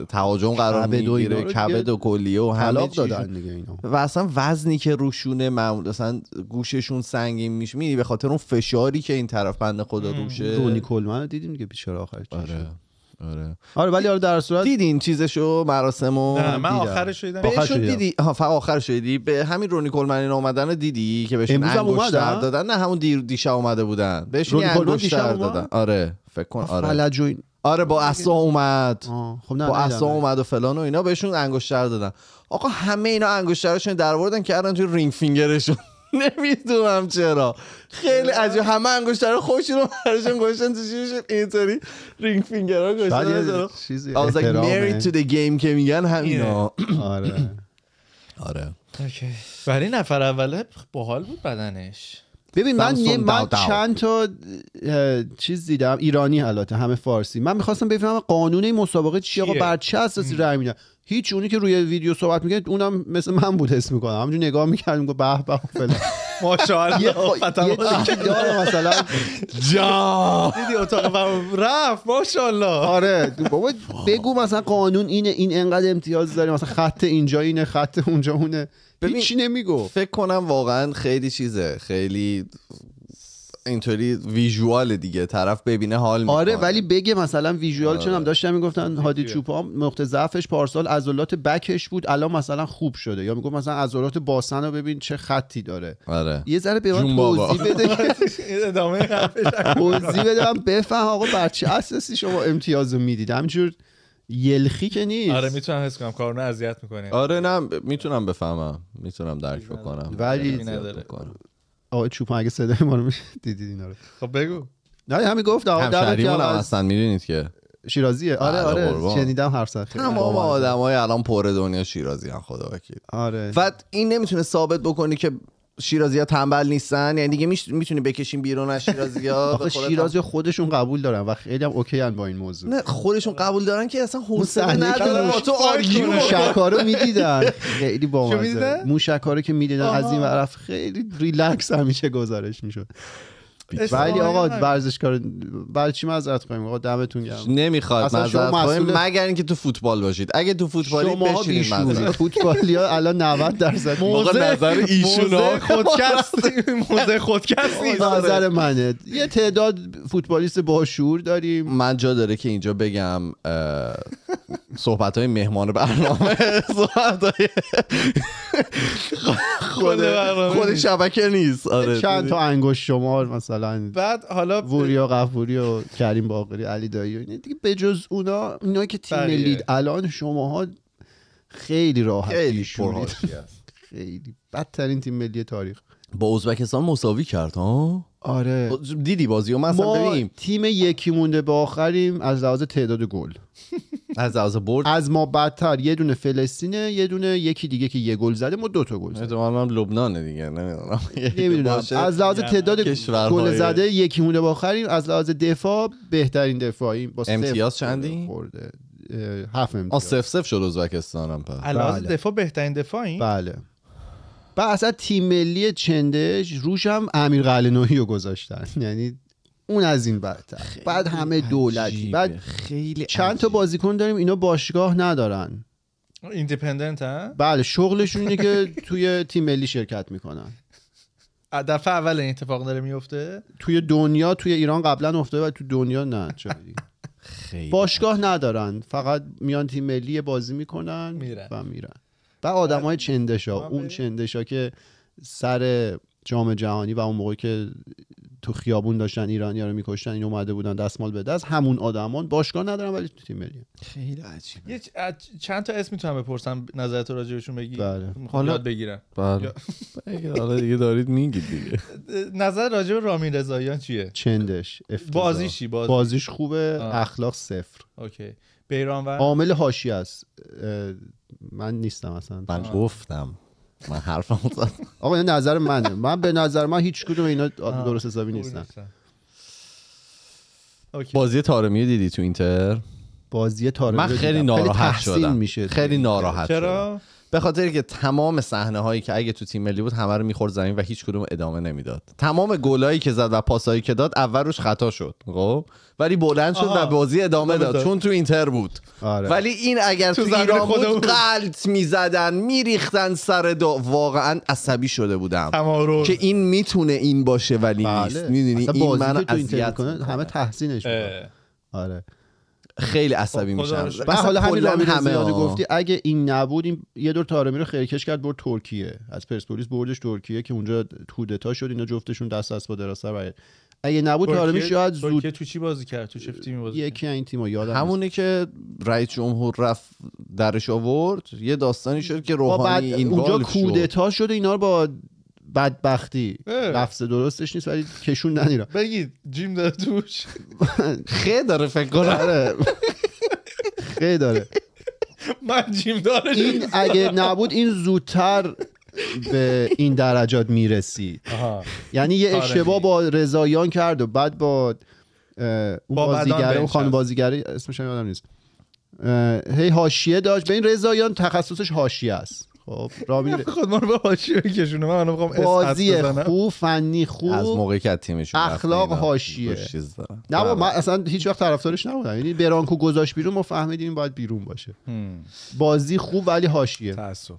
تهاجم قرار میگیره کبد و کلیه و حلاق دادن دیگه اینا. و اصلا وزنی که روشونه معمول اصلا گوششون سنگین میشه میدی به خاطر اون فشاری که این طرف بنده خدا روشه دونی کلمن دیدیم دیگه پیشار آخرش آره آره ولی آره در صورت دیدین چیزشو مراسمو نه من آخرش دیدم بهشون دیدی ها فقط آخرش دیدی به همین رونی کلمن اومدن دیدی که بهشون انگشتر دادن نه همون دیر دیشب اومده بودن بهشون انگشتر دادن آره فکر کن آره آره با اسا اومد خب نه با اسا اومد و فلان و اینا بهشون انگشتر دادن آقا همه اینا انگشترشون در آوردن که الان توی رینگ فینگرشون نمیدونم چرا خیلی عجیب همه انگشتر خوشی رو براشون گوشن تو اینطوری رینگ فینگرها گوشن چیزی I was like married to the که میگن همینا آره آره ولی نفر اوله باحال بود بدنش ببین من چند تا چیز دیدم ایرانی البته همه فارسی من میخواستم بفهمم قانون مسابقه چیه آقا بر چه اساسی رای میدن هیچ اونی که روی ویدیو صحبت میکنه اونم مثل من بود اسم میکنم همجور نگاه میکرد میگه به به خب فلان ماشاءالله خب، داره مثلا جا دیدی اتاق رفت ماشاءالله آره بابا بگو مثلا قانون اینه این انقدر امتیاز داری مثلا خط اینجا اینه خط اونجا اونه هیچی نمیگو فکر کنم واقعا خیلی چیزه خیلی اینطوری ویژوال دیگه طرف ببینه حال آره، میکنه آره ولی بگه مثلا ویژوال آره. هم داشتم میگفتن هادی چوپا نقطه ضعفش پارسال عضلات بکش بود الان مثلا خوب شده یا میگه مثلا عضلات باسن رو ببین چه خطی داره آره. یه ذره به من توضیح بده ادامه توضیح بده من بفهم آقا بر چه اساسی شما امتیاز میدید همینجور یلخی که نیست آره میتونم حس کنم کارونه اذیت میکنه آره نه میتونم بفهمم میتونم درک بکنم ولی آقای چوپان اگه صدای ما رو دیدید اینا رو خب بگو نه همین گفت آقا همشهریمون هستن میدونید که شیرازیه آره بله، آره شنیدم هر خیلی تمام آدمای الان پر دنیا شیرازی ان خدا وکیل آره و این نمیتونه ثابت بکنی که شیرازی ها تنبل نیستن یعنی دیگه میتونی بکشیم بیرون از شیرازی ها شیرازی خودشون قبول دارن و خیلی هم اوکی با این موضوع نه خودشون قبول دارن که اصلا حوصله ندارن با تو آرگیو موشکارو میدیدن خیلی موشکار موشکارو که میدیدن از این طرف خیلی ریلکس همیشه گزارش میشد ولی آقا ورزشکار برای چی معذرت خواهیم آقا دمتون گرم نمیخواد معذرت خواهیم مگر اینکه تو فوتبال باشید اگه تو فوتبالی بشینید معذرت فوتبالی ها الان 90 درصد موقع نظر ایشونا خودکست موزه خودکست نظر منه یه تعداد فوتبالیست با شعور داریم من جا داره که اینجا بگم صحبت های مهمان برنامه صحبت های خود شبکه نیست آره. چند تا انگوش شمار مثلا مثلا بعد حالا وریا قفوری و کریم باقری علی دایی و دیگه بجز اونا اینا که تیم بله. ملی. الان شماها خیلی راحت خیلی خیلی بدترین تیم ملی تاریخ با ازبکستان مساوی کرد ها آره خب، دیدی بازی و من ما تیم یکی مونده به آخریم از لحاظ تعداد گل از لحاظ برد از ما بدتر یه دونه فلسطینه یه دونه یکی دیگه که یه گل زده ما دو تا گل زده هم لبنانه دیگه نمیدونم از لحاظ یعنی تعداد گل زده یکی مونده به آخریم از لحاظ دفاع بهترین دفاعی با امتیاز چندی خورده هفت امتیاز آ سف شد ازبکستانم پس از لحاظ بله. دفاع بهترین دفاعی بله و اصلا تیم ملی چندش روش هم امیر قلنویی رو گذاشتن یعنی اون از این بدتر بعد همه دولتی بعد خیلی چند تا بازیکن داریم اینا باشگاه ندارن ایندیپندنت ها بله شغلشون اینه که توی تیم ملی شرکت میکنن دفعه اول این اتفاق داره میفته توی دنیا توی ایران قبلا افتاده و تو دنیا نه خیلی باشگاه ندارن فقط میان تیم ملی بازی میکنن و میرن و آدمای چندشا بله. اون چندشا که سر جام جهانی و اون موقعی که تو خیابون داشتن ها رو میکشتن این اومده بودن دستمال به دست همون آدمان باشگاه ندارن ولی تو تیم ملی خیلی عجیبه یه چند تا اسم میتونم بپرسم نظرت راجبشون بگی بله. حالا یاد بگیرم بله حالا دیگه دارید میگید دیگه نظر راجب رامین رضاییان چیه چندش بازیشی بازیش خوبه اخلاق صفر اوکی بیرانور عامل حاشیه است من نیستم اصلا من گفتم من حرفم زدم آقا این نظر منه من به نظر من هیچ کدوم اینا درست حسابی نیستن بازی تارمی دیدی تو اینتر بازی تارمی من خیلی ناراحت شدم میشه خیلی ناراحت چرا؟ به خاطر که تمام صحنه هایی که اگه تو تیم ملی بود همه رو میخورد زمین و هیچ کدوم ادامه نمیداد تمام گلایی که زد و پاسایی که داد اول روش خطا شد خب ولی بلند شد و بازی ادامه داد. چون تو اینتر بود آره. ولی این اگر تو, ایران بود, قلط میزدن میریختن سر دا واقعا عصبی شده بودم که این میتونه این باشه ولی بله. نیست میدونی این من اذیت همه تحسینش بود آره خیلی خب، عصبی میشم بس حالا همین همه گفتی اگه این نبود این یه دور تارمی رو خیرکش کرد برد ترکیه از پرسپولیس بردش ترکیه که اونجا کودتا شد اینا جفتشون دست از با دراسته و اگه نبود تارمی شاید زود ترکیه تو چی بازی کرد تو چفتی می بازی یکی این تیم یادم همونه که رئیس جمهور رفت درش آورد یه داستانی شد که روحانی این اونجا کودتا شد اینا با بدبختی لفظ درستش نیست ولی کشون ننیرا بگید جیم داره توش خیلی داره فکر کنم آره. خیلی داره من جیم داره این اگه نبود این زودتر به این درجات میرسید یعنی یه آره. اشتباه با رضایان کرد و بعد با اون بازیگره اون خانم بازیگره اسمش یادم نیست هی حاشیه داشت به این رضایان تخصصش حاشیه است خب را میره خود ما رو به حاشیه کشونه من میخوام بازی خوب فنی خوب از موقعی که تیمشون اخلاق حاشیه نه من بله. اصلا هیچ وقت طرفدارش نبودم یعنی برانکو گذاشت بیرون ما فهمیدیم باید بیرون باشه بازی خوب ولی حاشیه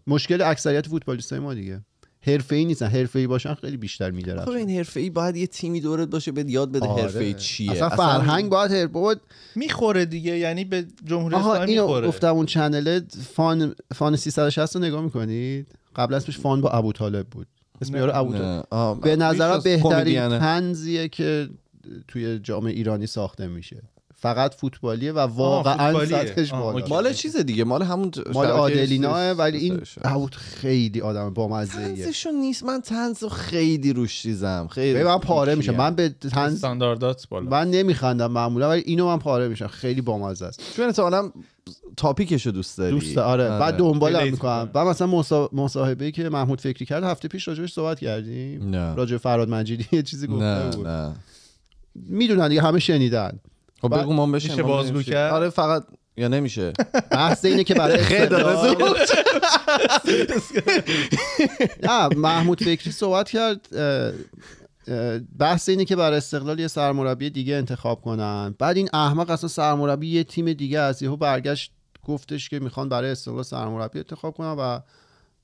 مشکل اکثریت فوتبالیستای ما دیگه ای نیستن ای باشن خیلی بیشتر میدارن خب این ای باید یه تیمی دورت باشه به یاد بده آره. ای چیه اصلا, اصلا فرهنگ باید حرفه باید... میخوره دیگه یعنی به جمهوری اسلامی میخوره گفتم اون چنل فان فان 360 رو نگاه میکنید قبل اسمش فان با ابو طالب بود اسم یارو ابو طالب به نظر بهترین تنزیه که توی جامعه ایرانی ساخته میشه فقط فوتبالیه و واقعا سطحش بالا مال چیز دیگه مال همون مال آدلینا ولی این اوت خیلی آدم با مزه نیست من تنز خیلی روش چیزم خیلی من پاره میشه. من به طنز استانداردات بالا من نمیخندم معمولا ولی اینو من پاره میشم خیلی بامزه است چون احتمالاً تاپیکشو دوست داری دوست آره, بعد دنبال میکنم بعد مثلا مصاحبه که محمود فکری کرد هفته پیش راجبش صحبت کردیم راجع فراد مجیدی یه چیزی گفته بود میدونن دیگه همه شنیدن خب بگو ما میشه بازگو کرد آره فقط یا نمیشه بحث اینه که برای نه محمود فکری صحبت کرد بحث اینه که برای استقلال یه سرمربی دیگه انتخاب کنن بعد این احمق اصلا سرمربی یه تیم دیگه از یهو برگشت گفتش که میخوان برای استقلال سرمربی انتخاب کنن و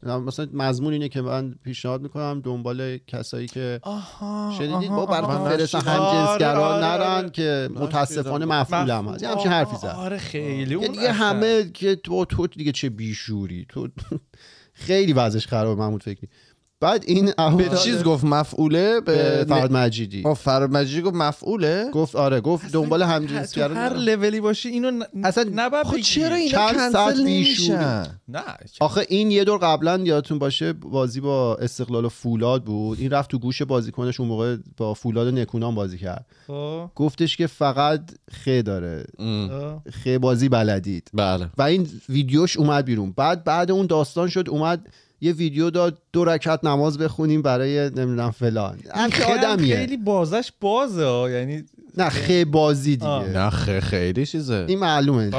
مثلا مضمون اینه که من پیشنهاد میکنم دنبال کسایی که آها، شنیدید با براتون فرستن همجنسگرا آره، نرن آره. که متاسفانه مفهول هم هست همچین حرفی زد آره خیلی اون دیگه همه که تو تو دیگه چه بیشوری تو خیلی وضعش خرابه محمود فکری بعد این به چیز گفت مفعوله به فراد مجیدی آه خب، فراد مجیدی گفت مفعوله گفت آره گفت دنبال همجنس کردن هر آره. لولی باشی اینو ن... اصلا نباید خب چرا اینو کنسل نمیشن نه آخه این یه دور قبلا یادتون باشه بازی با استقلال و فولاد بود این رفت تو گوش بازیکنش اون موقع با فولاد و نکونام بازی کرد آه. خب. گفتش که فقط خه داره خب. خ بازی بلدید بله و این ویدیوش اومد بیرون بعد بعد اون داستان شد اومد یه ویدیو داد دو رکعت نماز بخونیم برای نمیدونم فلان آدمیه خیلی بازش بازه یعنی نه خیلی بازی دیگه آه. نه خی خیلی چیزه این معلومه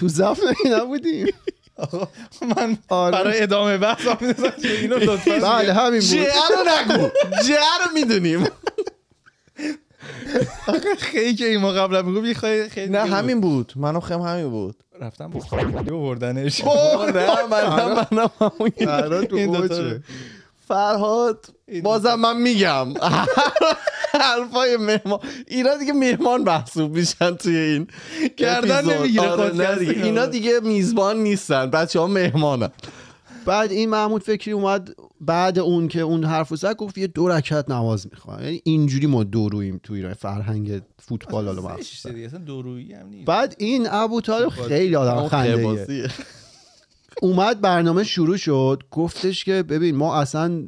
تو زف نبودیم من آره. برای ادامه بحث اینو بله همین بود جهر رو نگو جهر رو میدونیم خیلی که این ما قبلا میگو خیلی خیلی نه همین بود منو خم همین بود رفتم بخوردنش بردنش نه منم آره. آره. منم آره، فرهاد بازم من میگم حرفای مهمان اینا دیگه مهمان محسوب میشن توی این کردن نمیگیره اینا دیگه میزبان نیستن بچه ها مهمانن بعد این محمود فکری اومد بعد اون که اون حرف زد گفت یه دو رکعت نماز میخوام یعنی اینجوری ما دوروییم تو ایران فرهنگ فوتبال حالا مخصوصا بعد این ابو طالب خیلی آدم خنده اومد برنامه شروع شد گفتش که ببین ما اصلا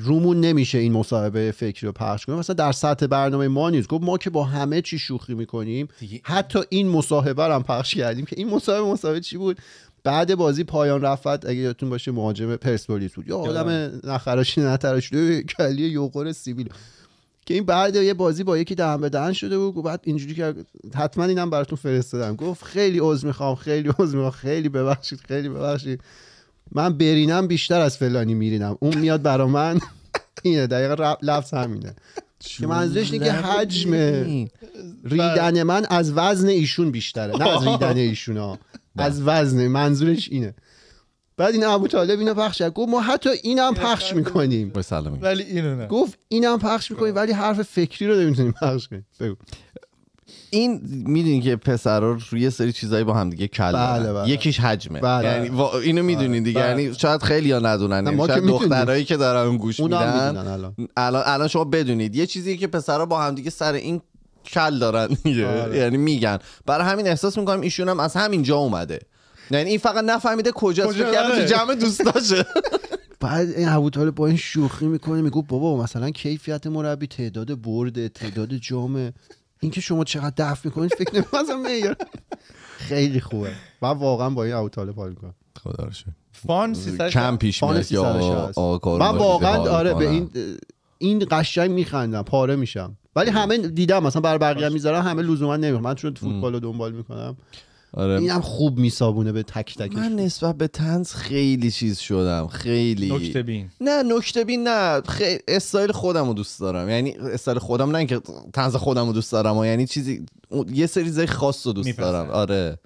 رومون نمیشه این مصاحبه فکری رو پخش کنیم مثلا در سطح برنامه ما نیست گفت ما که با همه چی شوخی میکنیم حتی این مصاحبه رو هم پخش کردیم که این مصاحبه مصاحبه چی بود بعد بازی پایان رفت اگه یادتون باشه مهاجم پرسپولیس بود یا آدم نخراشی نتراشی کلی یوقور سیبیل که این بعد یه بازی با یکی دهن به دهن شده بود و بعد اینجوری که حتما اینم براتون فرستادم گفت خیلی عذر میخوام خیلی عذر میخوام خیلی ببخشید خیلی ببخشید من برینم بیشتر از فلانی میرینم اون میاد برا من اینه دقیقا لفظ همینه که منظورش اینه که حجم ریدن من از وزن ایشون بیشتره نه از ریدن ایشون از وزنه منظورش اینه بعد این ابو طالب اینو پخش کرد گفت ما حتی اینم پخش میکنیم ولی اینو نه گفت اینم پخش میکنیم خب. ولی حرف فکری رو نمیتونیم پخش کنیم این میدونی که پسرا روی سری چیزایی با هم دیگه کلا بله، بله، بله. یکیش حجمه یعنی اینو میدونین دیگه یعنی شاید خیلی ها ندونن یعنی ما شاید دخترایی که دارن گوش میدن الان الان شما بدونید یه چیزی که پسرا با هم دیگه سر این کل دارن آره. یعنی میگن برای همین احساس میکنم ایشون هم از جا اومده یعنی این فقط نفهمیده کجاست فکر آره. جمع دوستاشه بعد این ابو با این شوخی میکنه میگو بابا مثلا کیفیت مربی تعداد برد تعداد جام اینکه شما چقدر دفع میکنید فکر نمیکنم خیلی خوبه من واقعا با این ابو طالب حال میکنم خدا فان 300 کم پیش میاد من واقعا آره به این این قشنگ میخندم پاره میشم ولی همه دیدم مثلا بر بقیه میذارم همه لزوما نمیخوام من چون فوتبال رو دنبال میکنم آره. اینم خوب میسابونه به تک تک من نسبت به تنز خیلی چیز شدم خیلی نکته بین نه نکته بین نه خی... استایل خودم رو دوست دارم یعنی استایل خودم نه اینکه تنز خودم رو دوست دارم و یعنی چیزی یه سری زی خاص رو دوست دارم آره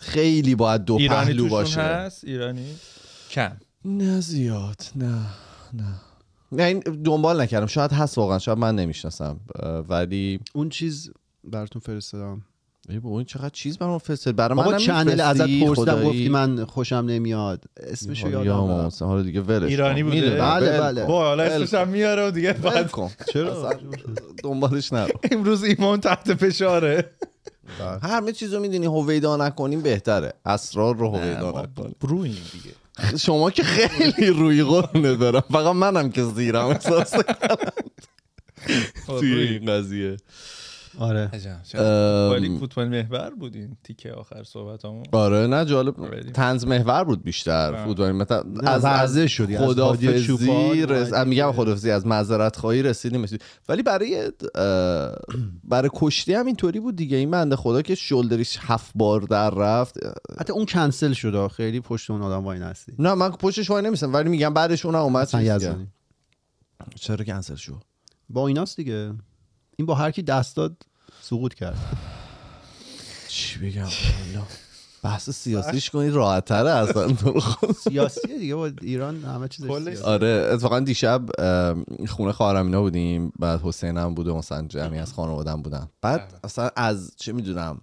خیلی باید دو پهلو باشه ایرانی کم نه زیاد نه نه نه دنبال نکردم شاید هست واقعا شاید من نمیشناسم ولی اون چیز براتون فرستادم ای اون چقدر چیز برام فرستاد برای من چنل ازت پرسیدم گفتی من خوشم نمیاد اسمش رو یادم حالا دیگه ولش ایرانی بوده بله بله با حالا اسمش میاره و دیگه بعد چرا دنبالش نرو امروز ایمان تحت فشاره همه چیزو میدونی هویدا نکنیم بهتره اسرار رو هویدا نکنیم رو دیگه شما که خیلی روی قرنه دارم فقط منم که زیرم احساس خب، توی این قضیه آره ولی فوتبال محور بودین تیکه آخر همون. آره نه جالب تنز محور بود بیشتر فوتبال مثلا از عرضه شدی خدافزی رس... میگم خدافزی از معذرت خواهی رسیدیم ولی برای برای کشتی هم اینطوری بود دیگه این منده خدا که شلدریش هفت بار در رفت حتی اون کنسل شد خیلی پشت اون آدم وای نستی نه من پشتش وای نمیستم ولی میگم بعدش اون اومد چرا کنسل شد با دیگه این با هر کی دست داد سقوط کرد چی بگم بحث سیاسیش کنید راحت تره اصلا دیگه با ایران همه چیز آره اتفاقا دیشب خونه خواهرم اینا بودیم بعد حسینم بود و مثلا جمعی از خانوادهم بودن بعد آره. اصلا از چه میدونم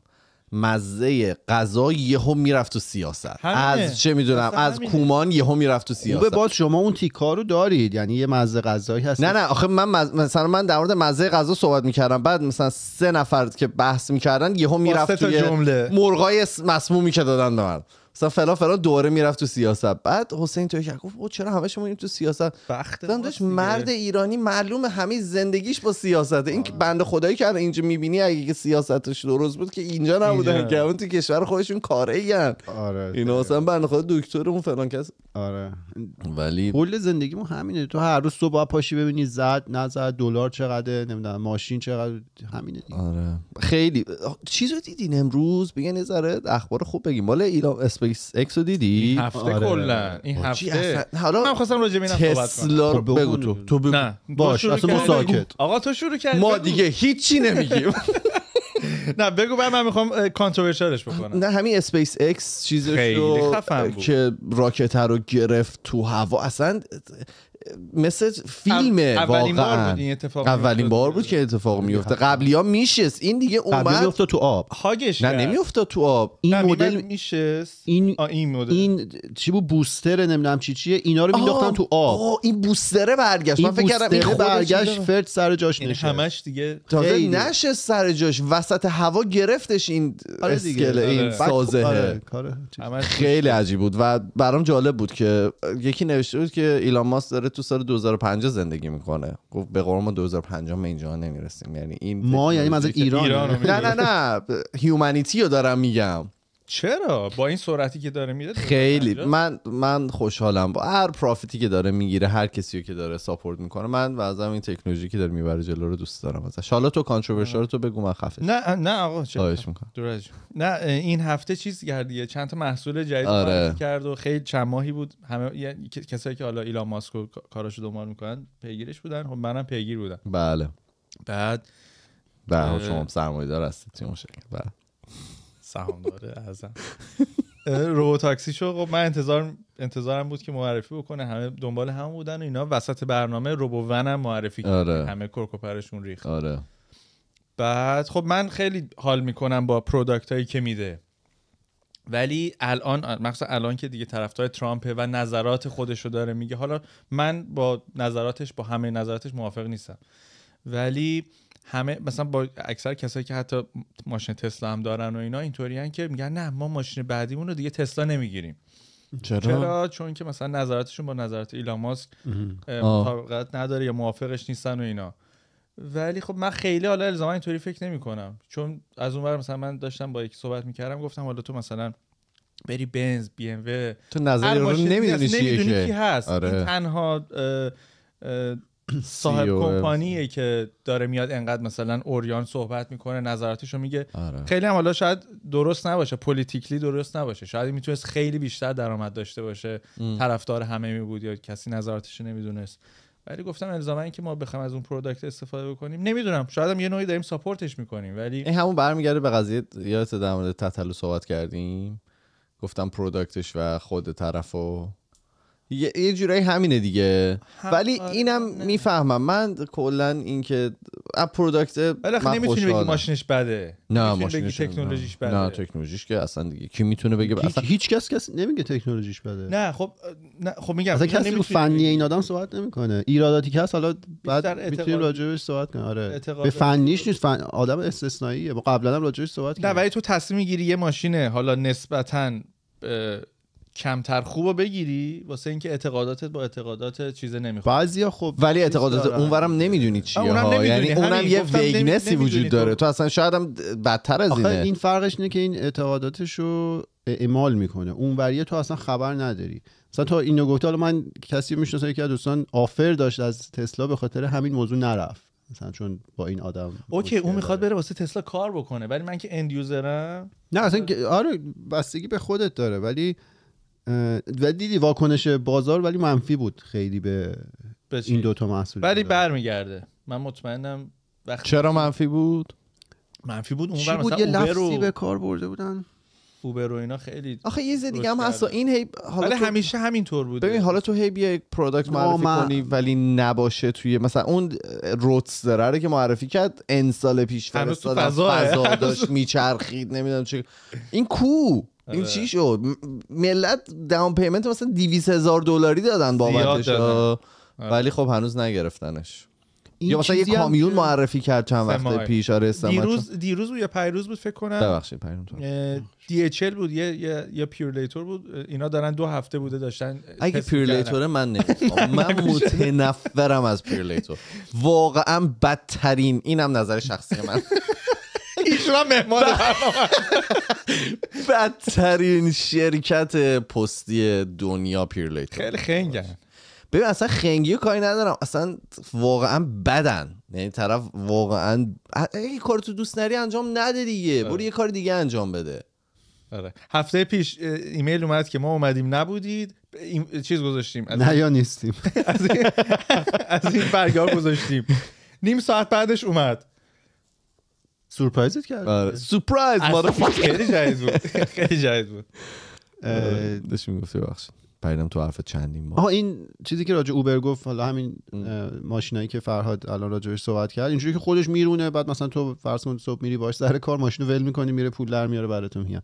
مزه غذا یهو میرفت تو سیاست از چه میدونم از کومان یهو میرفت تو سیاست به باز شما اون تیکا رو دارید یعنی یه مزه غذایی هست نه نه آخه من مثلا من در مورد مزه غذا صحبت میکردم بعد مثلا سه نفر که بحث میکردن یهو میرفت تو جمله مرغای مسمومی که دادن به مثلا فلان فلان دوره میرفت تو سیاست بعد حسین تو گفت چرا همه شما تو سیاست وقت مرد ایرانی معلومه همه زندگیش با سیاسته این که بنده خدایی که اینجا میبینی اگه که سیاستش درست بود که اینجا نبودن که اون تو کشور خودشون کاره آره اینا آره. مثلا بند خدا دکتر اون فلان کس آره ولی کل زندگیمون همینه تو هر روز صبح پاشی ببینی زد نزد دلار چقدره نمیدونم ماشین چقدر همینه دیگه آره خیلی چیزو دیدین امروز بگین یه اخبار خوب بگیم مال ایران اسپیس اکس رو دیدی هفته آره. کلا این هفته حالا من خواستم راجع به تسلا رو خب، بگو تو تو بگو نه. باش اصلا مساکت آقا تو شروع کردی ما دیگه هیچی نمیگیم نه بگو بعد من میخوام کانتروورشالش بکنم نه همین اسپیس اکس چیزش رو که راکت رو گرفت تو هوا اصلا مثل فیلم اولین واقعا. بار بود این اتفاق اولین بار بود که اتفاق خب، میفته خب. قبلی ها میشست این دیگه اومد قبلی تو آب هاگش نه نمیافتاد تو آب این مدل میشست این این مدل این چی بود بوستر نمیدونم چی چیه اینا رو مینداختن تو آب آه این بوستره برگشت این من فکر کردم این برگشت فرد سر جاش نشه همش دیگه تازه نشه سر جاش وسط هوا گرفتش این آره اسکل آره. این خب، سازه آره، خیلی عجیب بود و برام جالب بود که یکی نوشته بود که ایلان ماسک داره تو سال 2050 زندگی میکنه گفت خب به قول ما 2050 به اینجا نمیرسیم یعنی این ما یعنی از ایران, ایران نه نه نه هیومانیتی رو دارم میگم چرا با این سرعتی که داره میده خیلی من من خوشحالم با هر پرافیتی که داره میگیره هر کسی رو که داره ساپورت میکنه من و این تکنولوژی که داره میبره جلو رو دوست دارم ازش حالا تو کانتروورشال تو بگو من خفه نه نه آقا چرا نه این هفته چیز کردیه چند تا محصول جدید آره. کرد و خیلی چند بود همه کسایی که حالا ایلان ماسک و کاراشو دنبال میکنن پیگیرش بودن خب منم پیگیر بودم بله بعد بله شما سرمایه‌دار هستید تیم شکل بله داره ازم روبو تاکسی شو خب من انتظار انتظارم بود که معرفی بکنه همه دنبال هم بودن و اینا وسط برنامه روبو ون هم معرفی کرد آره. همه کرکوپرشون ریخت آره. بعد خب من خیلی حال میکنم با پروداکت هایی که میده ولی الان مخصوصا الان که دیگه طرفدار ترامپه و نظرات خودشو داره میگه حالا من با نظراتش با همه نظراتش موافق نیستم ولی همه مثلا با اکثر کسایی که حتی ماشین تسلا هم دارن و اینا اینطوریان که میگن نه ما ماشین بعدیمون رو دیگه تسلا نمیگیریم چرا؟, چرا؟ چون که مثلا نظراتشون با نظرات ایلان ماسک مطابقت نداره یا موافقش نیستن و اینا ولی خب من خیلی حالا الزاما اینطوری فکر نمی کنم چون از اون مثلا من داشتم با یکی صحبت میکردم گفتم حالا تو مثلا بری بنز بی ام و تو نظری رو نمیدونی چیه هست آره. این تنها صاحب e کمپانیه که داره میاد انقدر مثلا اوریان صحبت میکنه رو میگه آره. خیلی هم حالا شاید درست نباشه پلیتیکلی درست نباشه شاید میتونست خیلی بیشتر درآمد داشته باشه طرفدار همه میبود یا کسی نظراتش نمیدونست ولی گفتم الزاما که ما بخوایم از اون پروداکت استفاده بکنیم نمیدونم شاید هم یه نوعی داریم ساپورتش میکنیم ولی این همون برمیگرده به قضیه یادت در مورد تتلو صحبت کردیم گفتم پروداکتش و خود طرفو یه, یه جورایی همینه دیگه ولی آره، اینم میفهمم من کلا اینکه اپ پروداکت بالاخره نمیتونی بگی ماشینش بده نه ماشینش تکنولوژیش بده نه تکنولوژیش که اصلا دیگه کی میتونه بگه هیچ, هیچ کس کس نمیگه تکنولوژیش بده نه خب نه خب میگم اصلا کسی فنی این آدم صحبت نمیکنه ایراداتی که هست حالا بعد میتونیم راجعش صحبت کنیم آره به فنیش نیست فن... آدم استثنائیه با قبلا هم راجعش صحبت کرد نه ولی تو تصمیم گیری یه ماشینه حالا نسبتا کمتر خوب بگیری واسه اینکه اعتقاداتت با اعتقادات چیز نمیخواد. بعضیا خب ولی اعتقادات اونورم نمیدونی چیه اونم نمیدونی. یعنی اونم یه ویگنسی وجود داره تو اصلا شاید هم بدتر از اینه این فرقش اینه که این اعتقاداتش رو اعمال میکنه اونوریه تو اصلا خبر نداری مثلا تو اینو گفته حالا من کسی میشناسم که از دوستان آفر داشت از تسلا به خاطر همین موضوع نرفت مثلا چون با این آدم اوکی اون میخواد بره واسه تسلا کار بکنه ولی من که اندیوزرم. نه اصلا آره بستگی به خودت داره ولی و دیدی واکنش بازار ولی منفی بود خیلی به بسید. این دوتا محصول ولی برمیگرده من مطمئنم چرا منفی بود منفی بود اون بود یه لفظی به کار برده بودن اوبر و اینا خیلی آخه یه چیز دیگه هم هست این هی حالا تو... همیشه طور بوده ببین حالا تو هی بیا یک پروداکت معرفی کنی ولی نباشه توی مثلا اون روتس رو که معرفی کرد ان سال پیش فرستاد فضا داشت میچرخید نمیدونم چه این کو این آره. چی شد ملت داون پیمنت مثلا 200 هزار دلاری دادن بابتش آره. ولی خب هنوز نگرفتنش یا مثلا یه کامیون معرفی کرد چند وقت پیشاره پیش آره دیروز دیروز بود یا پیروز بود فکر کنم ببخشید پیروز بود یا یا پیورلیتور بود اینا دارن دو هفته بوده داشتن اگه پیورلیتور من نمیخوام من متنفرم از پیورلیتور واقعا بدترین اینم نظر شخصی من میشونم بدترین شرکت پستی دنیا پیرلیت خیلی خنگن ببین اصلا خنگی کاری ندارم اصلا واقعا بدن یعنی طرف واقعا اگه کار تو دوست نری انجام نده دیگه آره. برو یه کار دیگه انجام بده آره. هفته پیش ایمیل اومد که ما اومدیم نبودید ایم... چیز گذاشتیم نه یا نیستیم از این, از این برگار گذاشتیم نیم ساعت بعدش اومد سورپرایزت کرد آره سورپرایز خیلی جایز بود خیلی جایز بود داشت بخش پریدم تو حرف چندین بار این چیزی که راجع اوبر گفت حالا همین ماشینایی که فرهاد الان راجعش صحبت کرد اینجوری که خودش میرونه بعد مثلا تو فرسمون صبح میری باش سر کار ماشین ول میکنی میره پول در میاره براتون میاد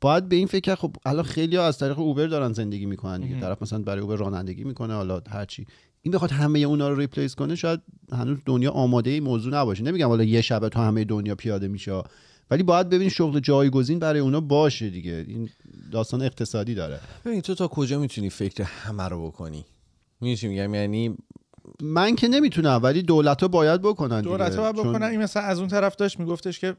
باید به این فکر خب الان خیلی ها از طریق اوبر دارن زندگی میکنن دیگه طرف مثلا برای اوبر رانندگی میکنه حالا هر چی این بخواد همه اونا رو ریپلیس کنه شاید هنوز دنیا آماده این موضوع نباشه نمیگم حالا یه شبه تو همه دنیا پیاده میشه ولی باید ببین شغل جایگزین برای اونا باشه دیگه این داستان اقتصادی داره ببین تو تا کجا میتونی فکر همه رو بکنی میشه میگم یعنی من که نمیتونم ولی دولت ها باید بکنن دولت ها باید بکنن این مثلا از اون طرف داشت میگفتش که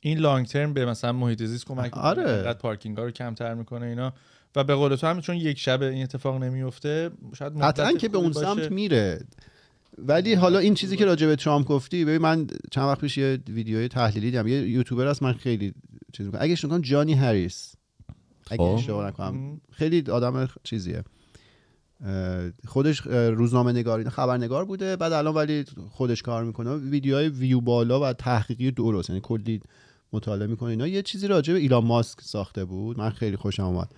این لانگ ترم به مثلا محیط زیست کمک آره. پارکینگ ها رو کمتر میکنه اینا و به قول تو هم چون یک شب این اتفاق نمیفته شاید قطعا که به اون باشه. سمت میره ولی حالا این چیزی که راجع به ترامپ گفتی ببین من چند وقت پیش یه ویدیوی تحلیلی دیدم یه یوتیوبر هست من خیلی چیز میکنم اگه شنیدم جانی هریس اگه خب. خیلی آدم چیزیه خودش روزنامه نگاری خبرنگار بوده بعد الان ولی خودش کار میکنه ویدیوهای ویو بالا و تحقیقی درست یعنی کلی مطالعه میکنه اینا یه چیزی راجع به ایلان ماسک ساخته بود من خیلی خوشم اومد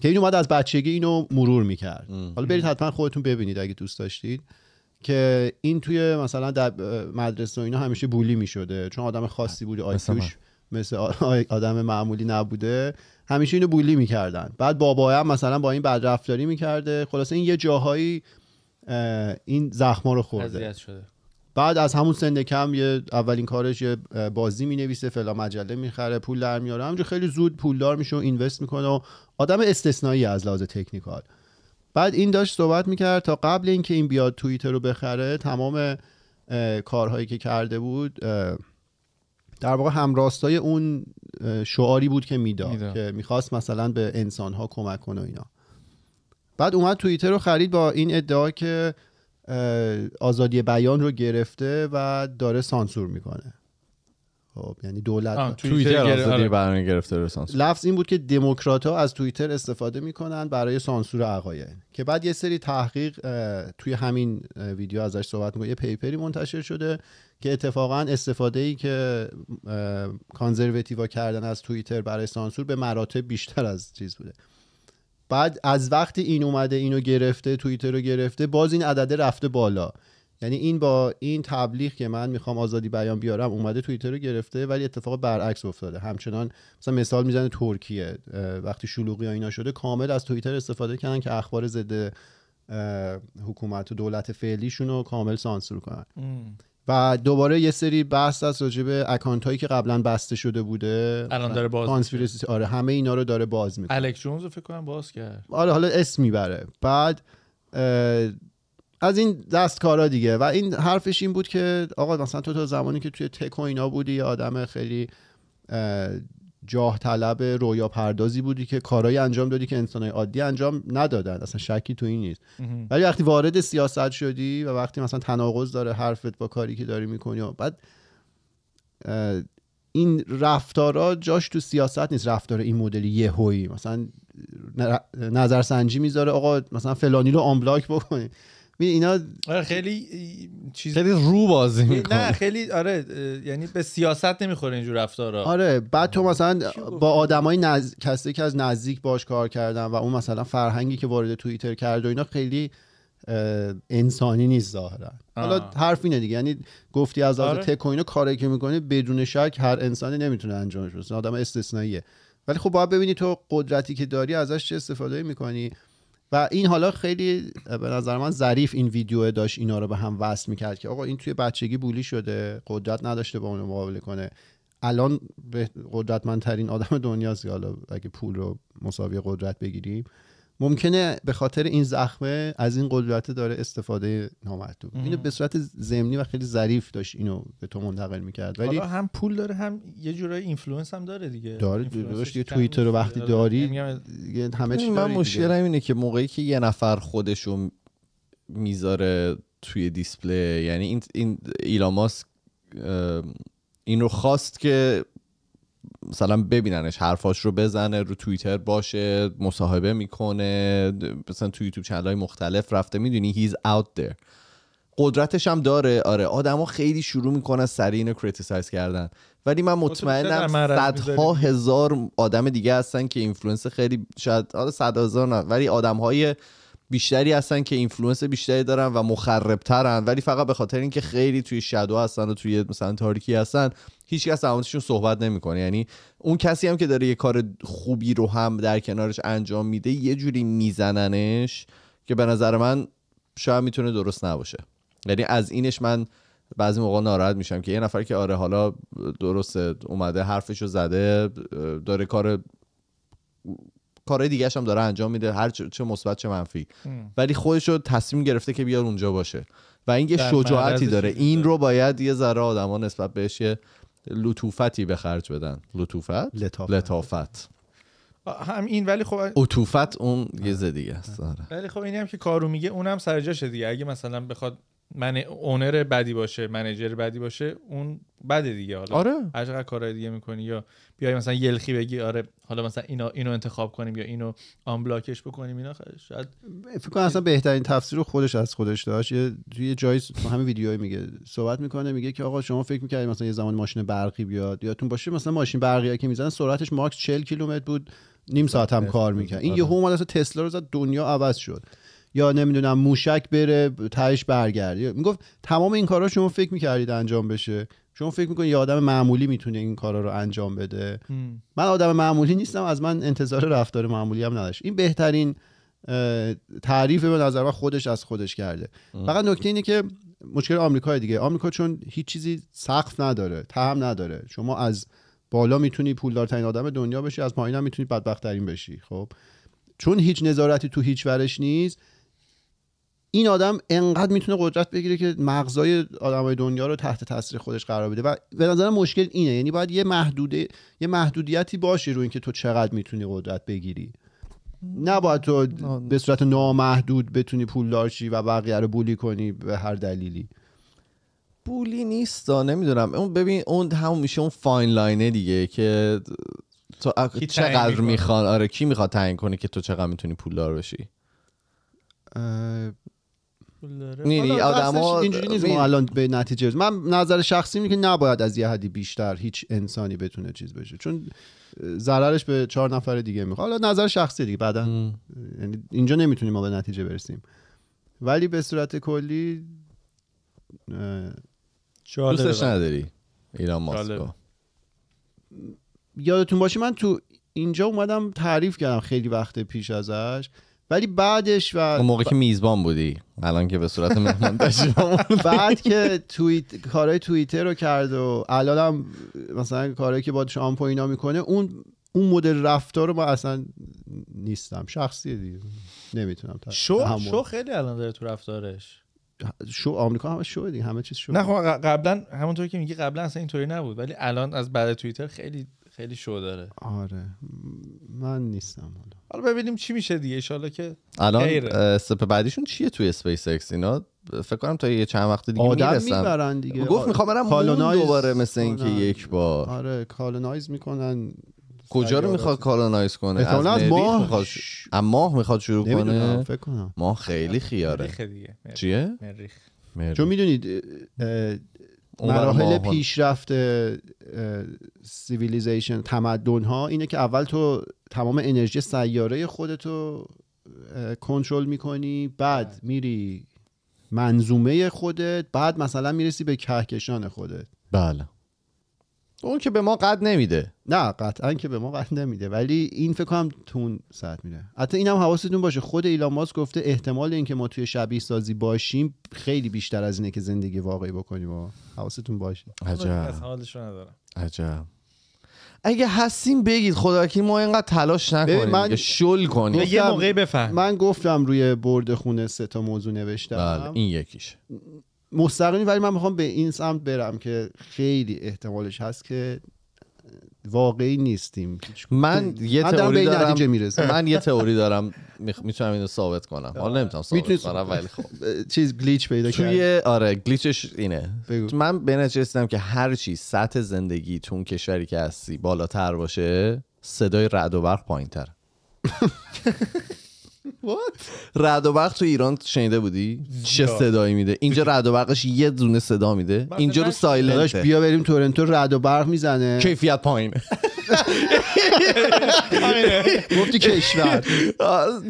که این اومد از بچگی اینو مرور میکرد حالا برید حتما خودتون ببینید اگه دوست داشتید که این توی مثلا در مدرسه و اینا همیشه بولی میشده چون آدم خاصی بوده آیکیوش مثل آدم معمولی نبوده همیشه اینو بولی میکردن بعد بابای هم مثلا با این بدرفتاری میکرده خلاصه این یه جاهایی این زخما رو خورده شده بعد از همون سن کم یه اولین کارش یه بازی مینویسه فلا مجله میخره پول در میاره خیلی زود پولدار میشه و اینوست میکنه و آدم استثنایی از لحاظ تکنیکال بعد این داشت صحبت میکرد تا قبل اینکه این بیاد توییتر رو بخره تمام کارهایی که کرده بود در واقع همراستای اون شعاری بود که میداد می که میخواست مثلا به انسانها کمک کنه و اینا بعد اومد توییتر رو خرید با این ادعا که آزادی بیان رو گرفته و داره سانسور میکنه خب یعنی دولت توییتر آزادی آره. بیان گرفته رو سانسور لفظ این بود که دموکرات ها از توییتر استفاده میکنن برای سانسور عقاید که بعد یه سری تحقیق توی همین ویدیو ازش صحبت میکنه یه پیپری منتشر شده که اتفاقا استفاده ای که کانزرواتیوا کردن از توییتر برای سانسور به مراتب بیشتر از چیز بوده بعد از وقتی این اومده اینو گرفته توییتر رو گرفته باز این عدده رفته بالا یعنی این با این تبلیغ که من میخوام آزادی بیان بیارم اومده توییتر رو گرفته ولی اتفاق برعکس افتاده همچنان مثلا مثال میزنه ترکیه وقتی شلوغی ها اینا شده کامل از توییتر استفاده کردن که اخبار ضد حکومت و دولت فعلیشون رو کامل سانسور کنن و دوباره یه سری بحث از راجع به اکانت هایی که قبلا بسته شده بوده الان داره باز کانسپیرسی آره همه اینا رو داره باز میکنه الکس جونز رو فکر کنم باز کرد آره حالا اسم میبره بعد از این دستکارا دیگه و این حرفش این بود که آقا مثلا تو تا زمانی که توی تک و اینا بودی یه آدم خیلی جاه طلب رویا پردازی بودی که کارهایی انجام دادی که انسانهای عادی انجام ندادن اصلا شکی تو این نیست ولی وقتی وارد سیاست شدی و وقتی مثلا تناقض داره حرفت با کاری که داری میکنی و بعد این رفتارا جاش تو سیاست نیست رفتار این مدل یهویی مثلا نظرسنجی میذاره آقا مثلا فلانی رو آنبلاک بکنی اینا آره خیلی چیز خیلی رو بازی نه خیلی آره یعنی به سیاست نمیخوره اینجور رفتارا آره بعد تو آره. مثلا با آدمای نز... کسی که از نزدیک باش کار کردن و اون مثلا فرهنگی که وارد توییتر کرد و اینا خیلی انسانی نیست ظاهرا حالا حرف اینه دیگه یعنی گفتی از آره. تک و اینا کاری که میکنه بدون شک هر انسانی نمیتونه انجامش بده آدم استثنائیه ولی خب باید ببینی تو قدرتی که داری ازش چه استفاده میکنی و این حالا خیلی به نظر من ظریف این ویدیو داشت اینا رو به هم وصل میکرد که آقا این توی بچگی بولی شده قدرت نداشته با اون مقابله کنه الان به قدرتمندترین آدم دنیاست حالا اگه پول رو مساوی قدرت بگیریم ممکنه به خاطر این زخمه از این قدرت داره استفاده نامحدود اینو به صورت زمینی و خیلی ظریف داشت اینو به تو منتقل میکرد ولی هم پول داره هم یه جورایی اینفلوئنس هم داره دیگه داره دوست توییتر رو وقتی آره، داری یعنی همه چی من مشکل اینه که موقعی که یه نفر خودشو میذاره توی دیسپلی یعنی این این ایلاماس این رو خواست که مثلا ببیننش حرفاش رو بزنه رو توییتر باشه مصاحبه میکنه مثلا تو یوتیوب چنل مختلف رفته میدونی هیز اوت there قدرتش هم داره آره آدما خیلی شروع میکنن سریع اینو کریتیسایز کردن ولی من مطمئنم صدها هزار آدم دیگه هستن که اینفلوئنس خیلی شاید آره صد هزار نه ولی آدم های بیشتری هستن که اینفلوئنس بیشتری دارن و مخربترن ولی فقط به خاطر اینکه خیلی توی شادو هستن و توی مثلا تاریکی هستن هیچ کس موردشون صحبت نمیکنه یعنی اون کسی هم که داره یه کار خوبی رو هم در کنارش انجام میده یه جوری میزننش که به نظر من شاید میتونه درست نباشه یعنی از اینش من بعضی موقع ناراحت میشم که یه نفر که آره حالا درست اومده رو زده داره کار کارهای دیگه هم داره انجام میده هر چه مثبت چه منفی ولی خودش رو تصمیم گرفته که بیاد اونجا باشه و این یه شجاعتی داره این رو باید یه ذره آدما نسبت بهش لطوفتی به خرج بدن لطوفت لطافت, هم این ولی خب اطوفت اون یه دیگه است آره. ولی خب اینی هم که کارو میگه اونم سر دیگه اگه مثلا بخواد من اونر بدی باشه منیجر بدی باشه اون بده دیگه حالا آره هر کارهای دیگه میکنی یا بیای مثلا یلخی بگی آره حالا مثلا اینا اینو انتخاب کنیم یا اینو آن بلاکش بکنیم اینا شاید فکر کنم اصلا بهترین تفسیر خودش از خودش داشت یه توی جایی همه ویدیوهای میگه صحبت میکنه میگه که آقا شما فکر میکردید مثلا یه زمان ماشین برقی بیاد یادتون باشه مثلا ماشین برقی که میزنن سرعتش ماکس 40 کیلومتر بود نیم ساعت هم کار میکرد این آره. یهو اومد اصلا تسلا رو زد دنیا عوض شد یا نمیدونم موشک بره تهش برگرد میگفت تمام این کارا شما فکر میکردید انجام بشه شما فکر میکنید یه آدم معمولی میتونه این کارا رو انجام بده من آدم معمولی نیستم از من انتظار رفتار معمولی هم نداشت این بهترین تعریف به نظر من خودش از خودش کرده فقط نکته اینه که مشکل آمریکا دیگه آمریکا چون هیچ چیزی سخت نداره تهم نداره شما از بالا میتونی پولدارترین آدم دنیا بشی از پایین هم میتونی ترین بشی خب چون هیچ نظارتی تو هیچ ورش نیست این آدم انقدر میتونه قدرت بگیره که مغزای آدمای دنیا رو تحت تاثیر خودش قرار بده و به نظرم مشکل اینه یعنی باید یه محدوده یه محدودیتی باشه روی اینکه تو چقدر میتونی قدرت بگیری نباید تو به صورت نامحدود بتونی پول شی و بقیه رو بولی کنی به هر دلیلی بولی نیست نمیدونم اون ببین اون همون میشه اون فاین لاینه دیگه که تو چقدر میخوان آره کی میخواد تعیین کنه که تو چقدر میتونی پولدار بشی پول داره الان به نتیجه من نظر شخصی که نباید از یه حدی بیشتر هیچ انسانی بتونه چیز بشه چون ضررش به چهار نفر دیگه میخواد حالا نظر شخصی دیگه بعدا یعنی اینجا نمیتونیم ما به نتیجه برسیم ولی به صورت کلی دوستش نداری ایران ماسکو یادتون باشه من تو اینجا اومدم تعریف کردم خیلی وقت پیش ازش ولی بعدش و اون موقع که میزبان بودی الان که به صورت مهمان بعد که توییت کارهای توییتر رو کرد و هم مثلا کارهایی که با شامپو اینا میکنه اون اون مدل رفتار رو ما اصلا نیستم شخصی دیگه نمیتونم شو شو خیلی الان داره تو رفتارش شو آمریکا همه شو دیگه همه چیز شو نه خب قبلا همونطور که میگی قبلا اصلا اینطوری نبود ولی الان از بعد توییتر خیلی خیلی شو داره آره من نیستم حالا حالا ببینیم چی میشه دیگه ان که الان استپ بعدیشون چیه توی اسپیس اکس اینا فکر کنم تا یه چند وقت دیگه آدم میرسن میبرن دیگه گفت میخوام برم کالونایز دوباره مثل اینکه آره. یک بار آره کالونایز میکنن کجا رو میخواد کالونایز کنه از ماه میخواد ماه میخواد شروع کنه فکر کنم ماه خیلی خیاره چیه مریخ چون میدونید مراحل پیشرفت سیویلیزیشن تمدن ها اینه که اول تو تمام انرژی سیاره خودتو کنترل میکنی بعد آره. میری منظومه خودت بعد مثلا میرسی به کهکشان خودت بله اون که به ما قد نمیده نه قطعا که به ما قد نمیده ولی این فکر کنم تون ساعت میره حتی اینم حواستون باشه خود ایلان ماسک گفته احتمال اینکه ما توی شبیه سازی باشیم خیلی بیشتر از اینه که زندگی واقعی بکنیم و حواستون باشه عجب خب، ندارم عجب اگه هستیم بگید خدا که ما اینقدر تلاش نکنیم من شل کنیم یه موقعی بفهم من گفتم روی برد خونه سه تا موضوع نوشتم بله این یکیش مستقیمی ولی من میخوام به این سمت برم که خیلی احتمالش هست که واقعی نیستیم من یه تئوری دارم من یه تئوری دارم میتونم اینو ثابت کنم حالا نمیتونم ثابت کنم ولی خب چیز گلیچ پیدا کرد توی آره گلیچش اینه من به نتیجه که هر چی سطح اون کشوری که هستی بالاتر باشه صدای رد و برق پایینتر رد و برق تو ایران شنیده بودی چه صدایی میده اینجا رد و برقش یه دونه صدا میده بله، اینجا رو بله. سایلنت بله. بیا بریم تورنتو رد و برق میزنه کیفیت پایینه گفتی کشور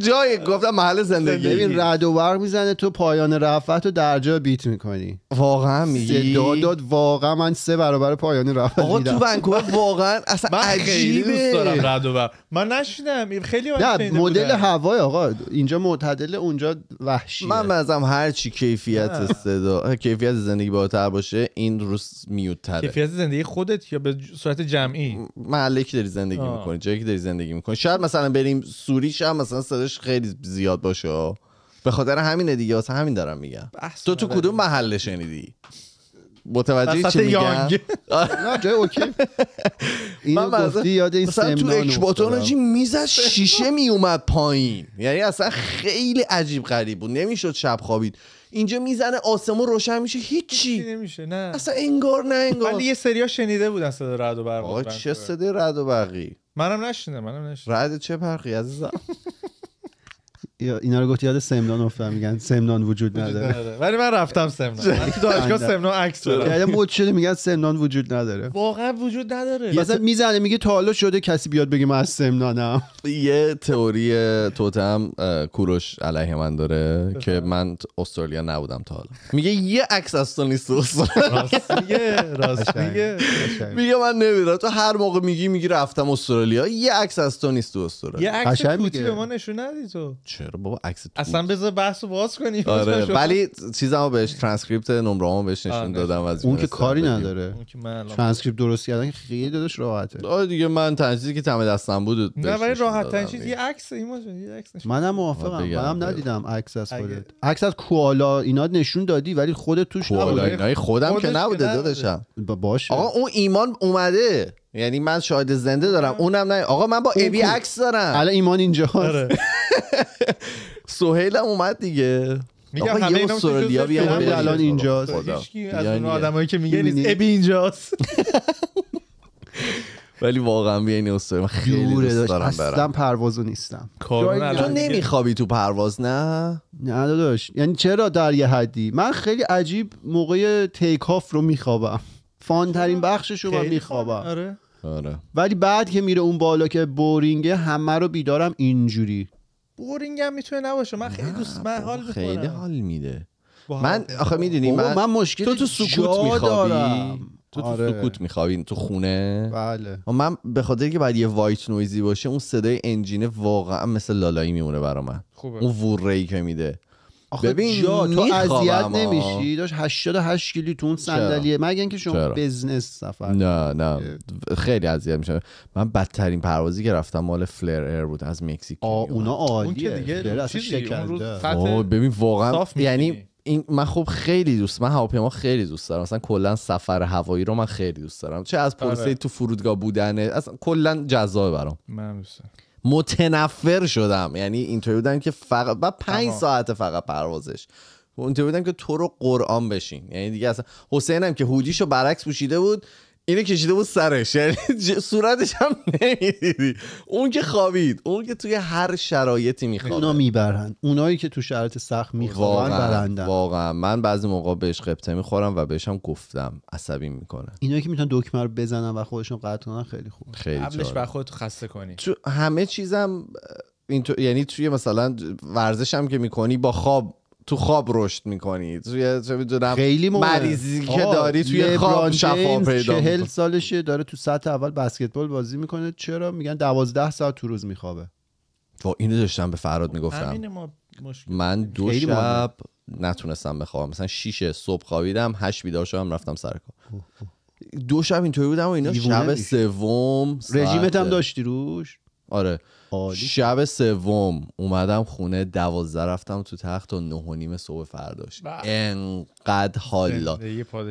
جای گفتم محل زندگی ببین رد و برق میزنه تو پایان رفعت رو در جا بیت میکنی واقعا میگی داد واقعا من سه برابر پایان رفعت آقا تو ونکوور واقعا اصلا عجیبه من خیلی دوست دارم رد و برق من نشیدم خیلی مدل هوای آقا اینجا معتدل اونجا وحشیه من بازم هر چی کیفیت صدا کیفیت زندگی بالاتر باشه این روز میوت تره کیفیت زندگی خودت یا به صورت جمعی محله که داری زندگی میکنی جایی که داری زندگی میکنی شاید مثلا بریم سوری شاید مثلا صداش خیلی زیاد باشه به خاطر همینه دیگه واسه همین دارم میگم تو تو کدوم محله شنیدی متوجه چی میگم آره. نه جای اوکی اینو گفتی یاد این مثلا تو میزد شیشه میومد پایین یعنی اصلا خیلی عجیب غریب بود نمیشد شب خوابید اینجا میزنه آسمون روشن میشه هیچی نمیشه نه اصلا انگار نه انگار ولی یه سریا شنیده بودن صدا رد و برق آقا چه صدای رد و برقی منم نشینه منم نشینه رد چه برقی عزیزم اینا رو گفت یاد سمنان افتادم میگن سمنان وجود نداره ولی من رفتم سمنان من تو دانشگاه سمنان عکس دارم یعنی مود شده میگن سمنان وجود نداره واقعا وجود نداره مثلا میزنه میگه تا حالا شده کسی بیاد بگه من از سمنانم یه تئوری توتم کوروش علیه من داره که من استرالیا نبودم تا حالا میگه یه عکس از تو نیست میگه میگه من نمیدونم تو هر موقع میگی میگی رفتم استرالیا یه عکس از تو نیست تو استرالیا یه عکس به ما نشون ندی تو رو بابا عکس اصلا بذار بحثو باز کنیم آره ولی چیزمو بهش ترانسکریپت نمرهامو بهش نشون آره. دادم از اون که کاری نداره ترانسکریپت درست کردن خیلی دادش راحته آره دیگه من تنظیری که تمه دستم بود نه ولی راحت ترین چیز یه عکس منم موافقم منم ندیدم عکس از خودت عکس از کوالا اینا نشون دادی ولی خودت توش نبودی خودم که نبوده داداشم باشه آقا اون ایمان اومده یعنی من شاهد زنده دارم اونم نه آقا من با اوی عکس دارم الان ایمان اینجا آره هم اومد دیگه میگم همه اینا استرالیا بیان الان اینجاست هیچکی از اون آدمایی که میگه نیست ابی اینجاست ولی واقعا بیاین استرالیا من خیلی دوست دارم اصلا پروازو نیستم تو نمیخوابی تو پرواز نه نه داداش یعنی چرا در یه حدی من خیلی عجیب موقع تیک آف رو میخوابم فان ترین بخشش رو آره. ولی بعد که میره اون بالا که بورینگه همه رو بیدارم اینجوری بورینگ هم میتونه نباشه من خیلی دوست من حال خیلی حال میده من آخه میدونی من, مشکل تو تو سکوت میخوابی تو آره. تو سکوت میخوابی تو خونه بله من به خاطر که بعد یه وایت نویزی باشه اون صدای انجینه واقعا مثل لالایی میمونه برا من خوبه. اون ای که میده ببین جا تو اذیت نمیشی داشت 88 کیلو تو اون صندلیه مگه اینکه شما بزنس سفر نه نه خیلی اذیت میشه من بدترین پروازی که رفتم مال فلر ایر بود از مکزیک آ اونا عالیه اون دیگه اون ببین واقعا یعنی این من خب خیلی دوست من هواپیما خیلی دوست دارم مثلا کلا سفر هوایی رو من خیلی دوست دارم چه از آره. پروسه تو فرودگاه بودنه اصلا کلا جذابه برام من دوست متنفر شدم یعنی اینطوری بودن که فقط بعد پنج ساعت فقط پروازش اونطوری بودن که تو رو قرآن بشین یعنی دیگه اصلا حسینم که هودیشو برعکس پوشیده بود اینه کشیده بود سرش یعنی صورتش هم نمیدیدی اون که خوابید اون که توی هر شرایطی میخواد اونا میبرن اونایی که تو شرایط سخت میخوان برندن واقعا من بعضی موقع بهش قبطه میخورم و بهش هم گفتم عصبی میکنه اینایی که میتونن دکمه رو بزنن و خودشون قطع کنن خیلی خوب خیلی قبلش بر خودت خسته کنی تو همه چیزم این تو... یعنی توی مثلا ورزش هم که میکنی با خواب تو خواب رشد میکنی خیلی مهمه. مریضی که داری توی خواب شفا پیدا چهل سالشه داره تو سطح اول بسکتبال بازی میکنه چرا میگن دوازده ساعت تو روز میخوابه و اینو داشتم به فراد میگفتم من دو شب نتونستم بخوابم مثلا 6 صبح خوابیدم 8 بیدار شدم رفتم سر کار دو شب اینطوری بودم و اینا شب سوم رژیمت هم داشتی روش آره شب سوم اومدم خونه دوازده رفتم تو تخت و نه و نیم صبح فرداش بله. انقدر حالا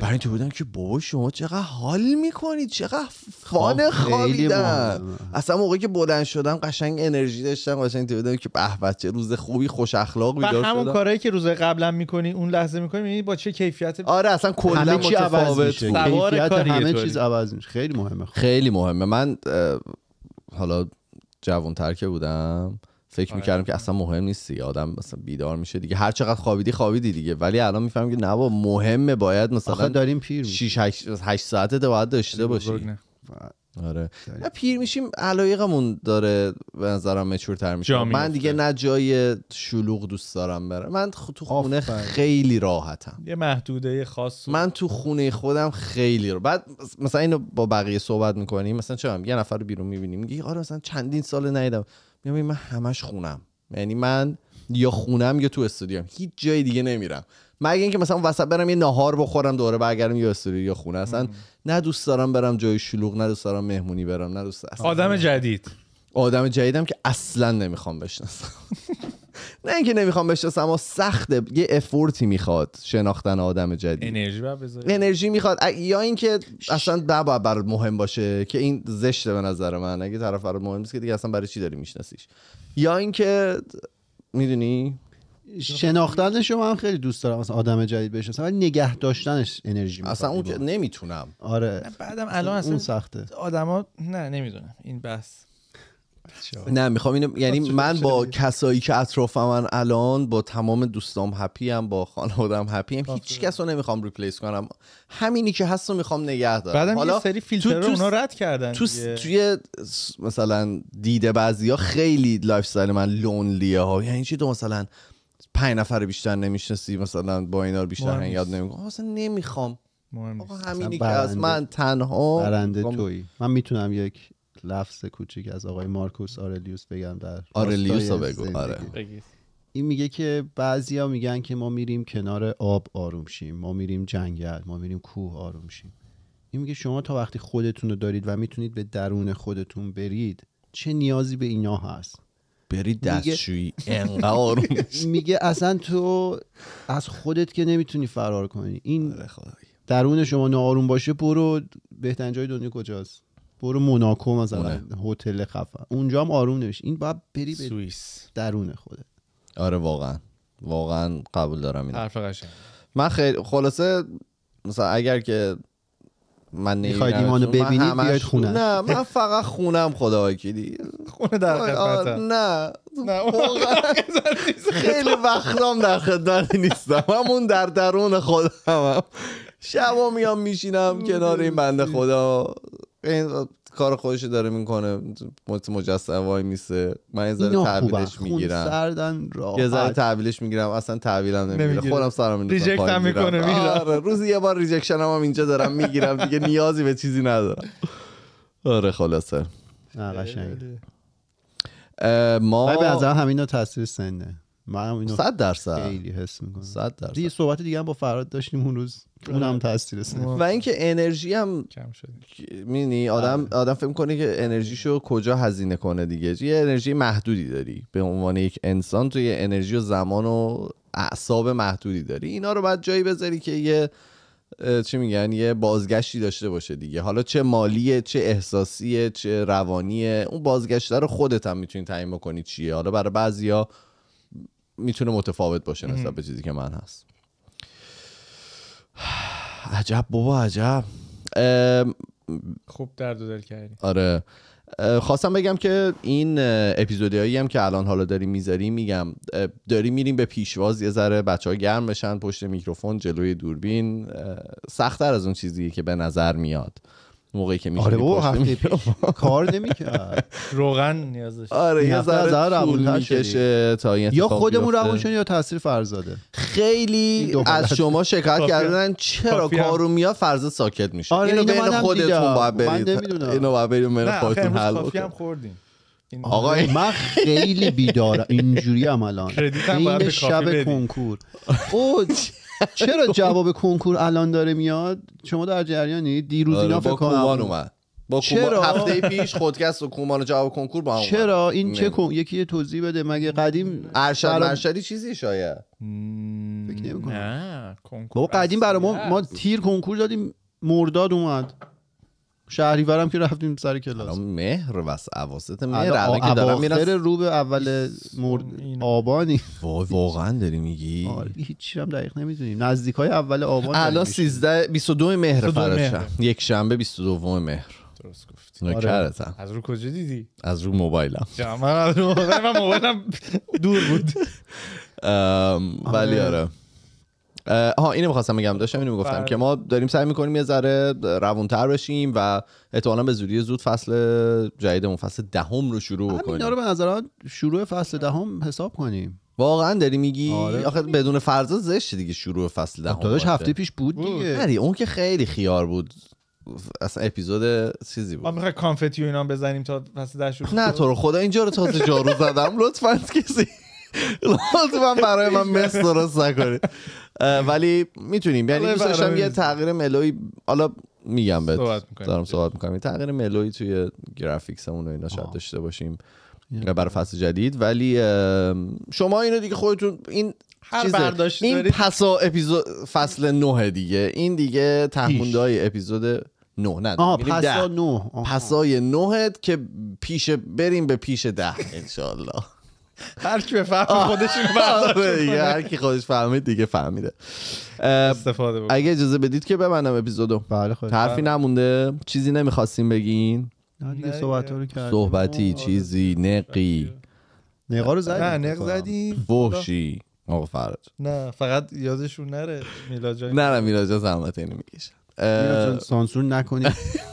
برای تو بودم که بابا شما چقدر حال میکنید چقدر فان خب، خوابیدم اصلا موقعی که بلند شدم قشنگ انرژی داشتم قشنگ تو بودم که به بچه روز خوبی خوش اخلاق بیدار شدم همون کارهایی که روز قبلا میکنی اون لحظه میکنی یعنی با چه کیفیت آره اصلا کلا کیفیت همه چیز عوض میشه خیلی مهمه خیلی مهمه من حالا تر که بودم فکر آره. میکردم که اصلا مهم نیستی آدم مثلا بیدار میشه دیگه هر چقدر خوابیدی خوابیدی دیگه ولی الان میفهمم که نه با مهمه باید مثلا داریم پیر 6 8 ساعت باید داشته باشی آره پیر میشیم علایقمون داره به نظرم مچورتر میشه من دیگه نه جای شلوغ دوست دارم برم من تو خونه خیلی راحتم یه محدوده خاص من تو خونه خودم خیلی رو بعد مثلا اینو با بقیه صحبت میکنیم مثلا چرا یه نفر رو بیرون میبینیم میگه آره مثلا چندین سال ندیدم میگم من همش خونم یعنی من یا خونم یا تو استودیوم هیچ جای دیگه نمیرم مگه اینکه مثلا وسط برم یه ناهار بخورم دوره برگردم یه یا خونه اصلا نه دوست دارم برم جای شلوغ نه دوست دارم مهمونی برم نه دوست دارم. آدم جدید آدم جدیدم که اصلا نمیخوام بشناسم نه اینکه نمیخوام بشناسم اما سخته یه افورتی میخواد شناختن آدم جدید انرژی بذاری انرژی میخواد یا اینکه اصلا نباید بر مهم باشه که این زشته به نظر من اگه طرف برات مهم نیست که دیگه اصلا برای چی داری میشناسیش یا اینکه میدونی شناختن شما هم خیلی دوست دارم اصلا آدم جدید بشناسم ولی نگه داشتنش انرژی اصلا اون که نمیتونم آره بعدم الان اصلا اون سخته آدما نه نمیدونم این بس نه میخوام اینو یعنی من با کسایی که اطراف من الان با تمام دوستام هپی ام با خانوادم هپی ام هیچ کس رو نمیخوام ریپلیس کنم همینی که هست رو میخوام نگه دارم بعدم حالا یه سری فیلتر تو, اونا رد کردن تو توی مثلا دیده بعضیا خیلی لایف استایل من لونلیه ها یعنی چی تو مثلا پنج نفر بیشتر نمیشناسی مثلا با اینا بیشتر یاد نمیکنم اصلا نمیخوام آقا همینی که از من تنها برنده توی من میتونم یک لفظ کوچیک از آقای مارکوس آرلیوس بگم در آرلیوس رو بگو آره این میگه که بعضیا میگن که ما میریم کنار آب آروم شیم ما میریم جنگل ما میریم کوه آروم شیم این میگه شما تا وقتی خودتون رو دارید و میتونید به درون خودتون برید چه نیازی به اینا هست بری دستشویی انقدر میگه اصلا تو از خودت که نمیتونی فرار کنی این آره درون شما ناآروم باشه برو بهترین جای دنیا کجاست برو موناکو مثلا هتل خفه اونجا هم آروم نمیشه این باید بری به سوئیس درون خودت آره واقعا واقعا قبول دارم این حرف قشنگ من خیلی خلاصه مثلا اگر که من میخواید ایمانو ببینید بیاید خونه نه من فقط خونم خدا وکیلی خونه در خدمت نه نه خیلی وقتام در خدمت نیستم همون در درون خودم هم. شبا میام میشینم کنار این بنده خدا کار خودش داره میکنه مجسمه وای میسه من از ذره تحویلش میگیرم سردن یه ذره تحویلش میگیرم اصلا تحویلم نمیگیره خودم سرم ریجکت هم میکنه آره روزی یه بار ریجکشن هم, هم اینجا دارم میگیرم دیگه نیازی به چیزی ندارم آره خلاصه ما به نظر همینا تاثیر سنه من اینو 100 درصد خیلی حس میکنم 100 درصد یه صحبت دیگه هم با فراد داشتیم اون روز هم تاثیر و اینکه انرژی هم کم شد. مینی آدم آره. آدم فکر کنه که انرژیشو کجا هزینه کنه دیگه یه انرژی محدودی داری به عنوان یک انسان توی انرژی و زمان و اعصاب محدودی داری اینا رو باید جایی بذاری که یه چی میگن یه بازگشتی داشته باشه دیگه حالا چه مالیه چه احساسیه چه روانیه اون بازگشت رو خودت هم میتونی تعیین بکنی چیه حالا برای بعضیا میتونه متفاوت باشه نسبت به چیزی که من هست عجب بابا عجب خوب درد دل کردی آره خواستم بگم که این اپیزودی هایی هم که الان حالا داریم میذاریم میگم داریم میریم به پیشواز یه ذره بچه ها گرم بشن پشت میکروفون جلوی دوربین سختتر از اون چیزی که به نظر میاد موقعی که میشه آره بابا هفته کار نمیکرد روغن نیاز داشت آره یه ذره تا یا خودمون روانشون یا تاثیر فرزاده خیلی از شما شکایت کردن چرا میاد فرزاد ساکت میشه آره، اینو بین خودتون باید برید اینو باید برید من خودتون حل خوردیم آقا من خیلی بیدارم اینجوری هم الان شب کنکور چرا جواب کنکور الان داره میاد شما در جریانی دیروز اینا آره، فکر کنم اومد با چرا؟ هفته پیش خودکست و کومان جواب کنکور با هم چرا این چه کن... یکی توضیح بده مگه قدیم ارشد برا... چیزی شاید فکر نه کنکور قدیم برای ما ما تیر کنکور دادیم مرداد اومد شهریورم که رفتیم سر کلاس مهر و اواسط مهر الان که دارم میرم رو به اول مرد آبانی وای واقعا داری میگی آره، هیچی هم دقیق نمیدونیم نزدیکای اول آبان الان 13 22 مهر فراشم یک شنبه 22 مهر درست گفتی آره. از رو کجا دیدی از رو موبایلم من از رو موبایلم دور بود ولی آره, آره. آها اینو می‌خواستم بگم داشتم اینو میگفتم بله. که ما داریم سعی میکنیم یه ذره روونتر بشیم و احتمالاً به زودی زود فصل جدیدمون فصل دهم رو شروع کنیم اینا رو به نظر شروع فصل دهم حساب کنیم واقعا داری میگی آره. آخه بدون فرضا زشت دیگه شروع فصل دهم خب ده هفته پیش بود دیگه اون که خیلی خیار بود اصلا اپیزود چیزی بود ما میخوای کانفتی و اینا بزنیم تا فصل ده شروع نه تو رو خدا اینجا رو تازه جارو زدم لطفا کسی لطفا برای من مس درست نکنید ولی میتونیم یعنی دوست یه تغییر ملوی حالا میگم بهت دارم صحبت میکنم یه تغییر ملوی توی گرافیکسمون و اینا شاید داشته باشیم یعنی برای فصل جدید ولی شما اینو دیگه خودتون این هر برداشت این اپیزود فصل نه دیگه این دیگه تهموندهای اپیزود نه نه پسا نه پسای که پیش بریم به پیش ده انشالله هر کی بفهمه خودش برداشت هر کی خودش فهمید دیگه فهمیده استفاده بود. اگه اجازه بدید که ببندم اپیزودو بله خود حرفی بله. نمونده چیزی نمیخواستیم بگین دیگه صحبت رو کردیم صحبتی چیزی نقی نقا رو زدیم نه نق زدیم وحشی آقا فرج نه فقط یادشون نره میلا جان نه نه میلا جان زحمت اینو جان سانسور نکنید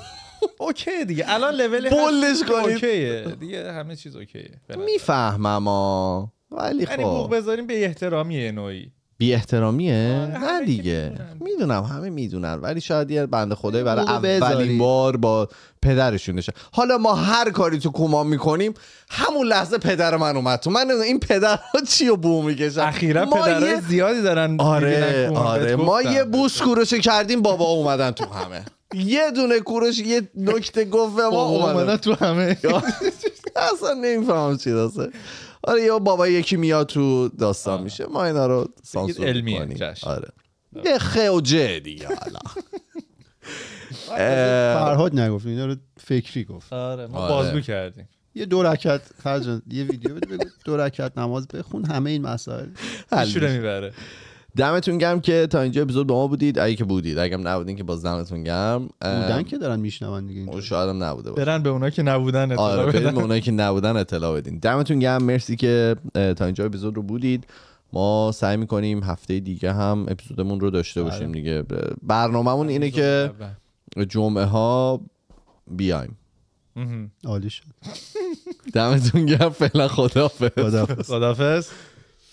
اوکی دیگه الان لول بولش کنید اوکیه دیگه همه چیز اوکیه میفهمم ها ولی یعنی خب یعنی بذاریم به احترامی نوعی بی احترامیه آره، نه دیگه میدونم همه میدونن ولی شاید یه بنده خدای یعنی برای اولین بار با پدرشون نشه حالا ما هر کاری تو کما میکنیم همون لحظه پدر من اومد تو من این پدر ها چی و بو میکشن اخیرا پدرهای یه... زیادی دارن آره آره ما یه بوس کردیم بابا اومدن تو همه یه دونه کورش یه نکته گفت به ما تو همه اصلا نمیفهمم چی داسته آره یا بابا یکی میاد تو داستان میشه ما اینا رو سانسور کنیم آره یه خ و دیگه حالا فرهاد نگفت اینا رو فکری گفت آره ما آره. بازگو کردیم یه دو رکعت فرجان یه ویدیو بده دو رکعت نماز بخون همه این مسائل حل میبره دمتون گرم که تا اینجا اپیزود با ما بودید اگه که بودید اگه هم نبودین که باز دمتون گرم بودن که دارن میشنون دیگه شاید هم نبوده باشه برن به اونا که نبودن اطلاع آره، که نبودن اطلاع بدین دمتون گرم مرسی که تا اینجا اپیزود رو بودید ما سعی میکنیم هفته دیگه هم اپیزودمون رو داشته آره. باشیم دیگه برنامهمون اینه که جمعه ها بیایم عالی شد دمتون گرم فعلا خدافظ خدافظ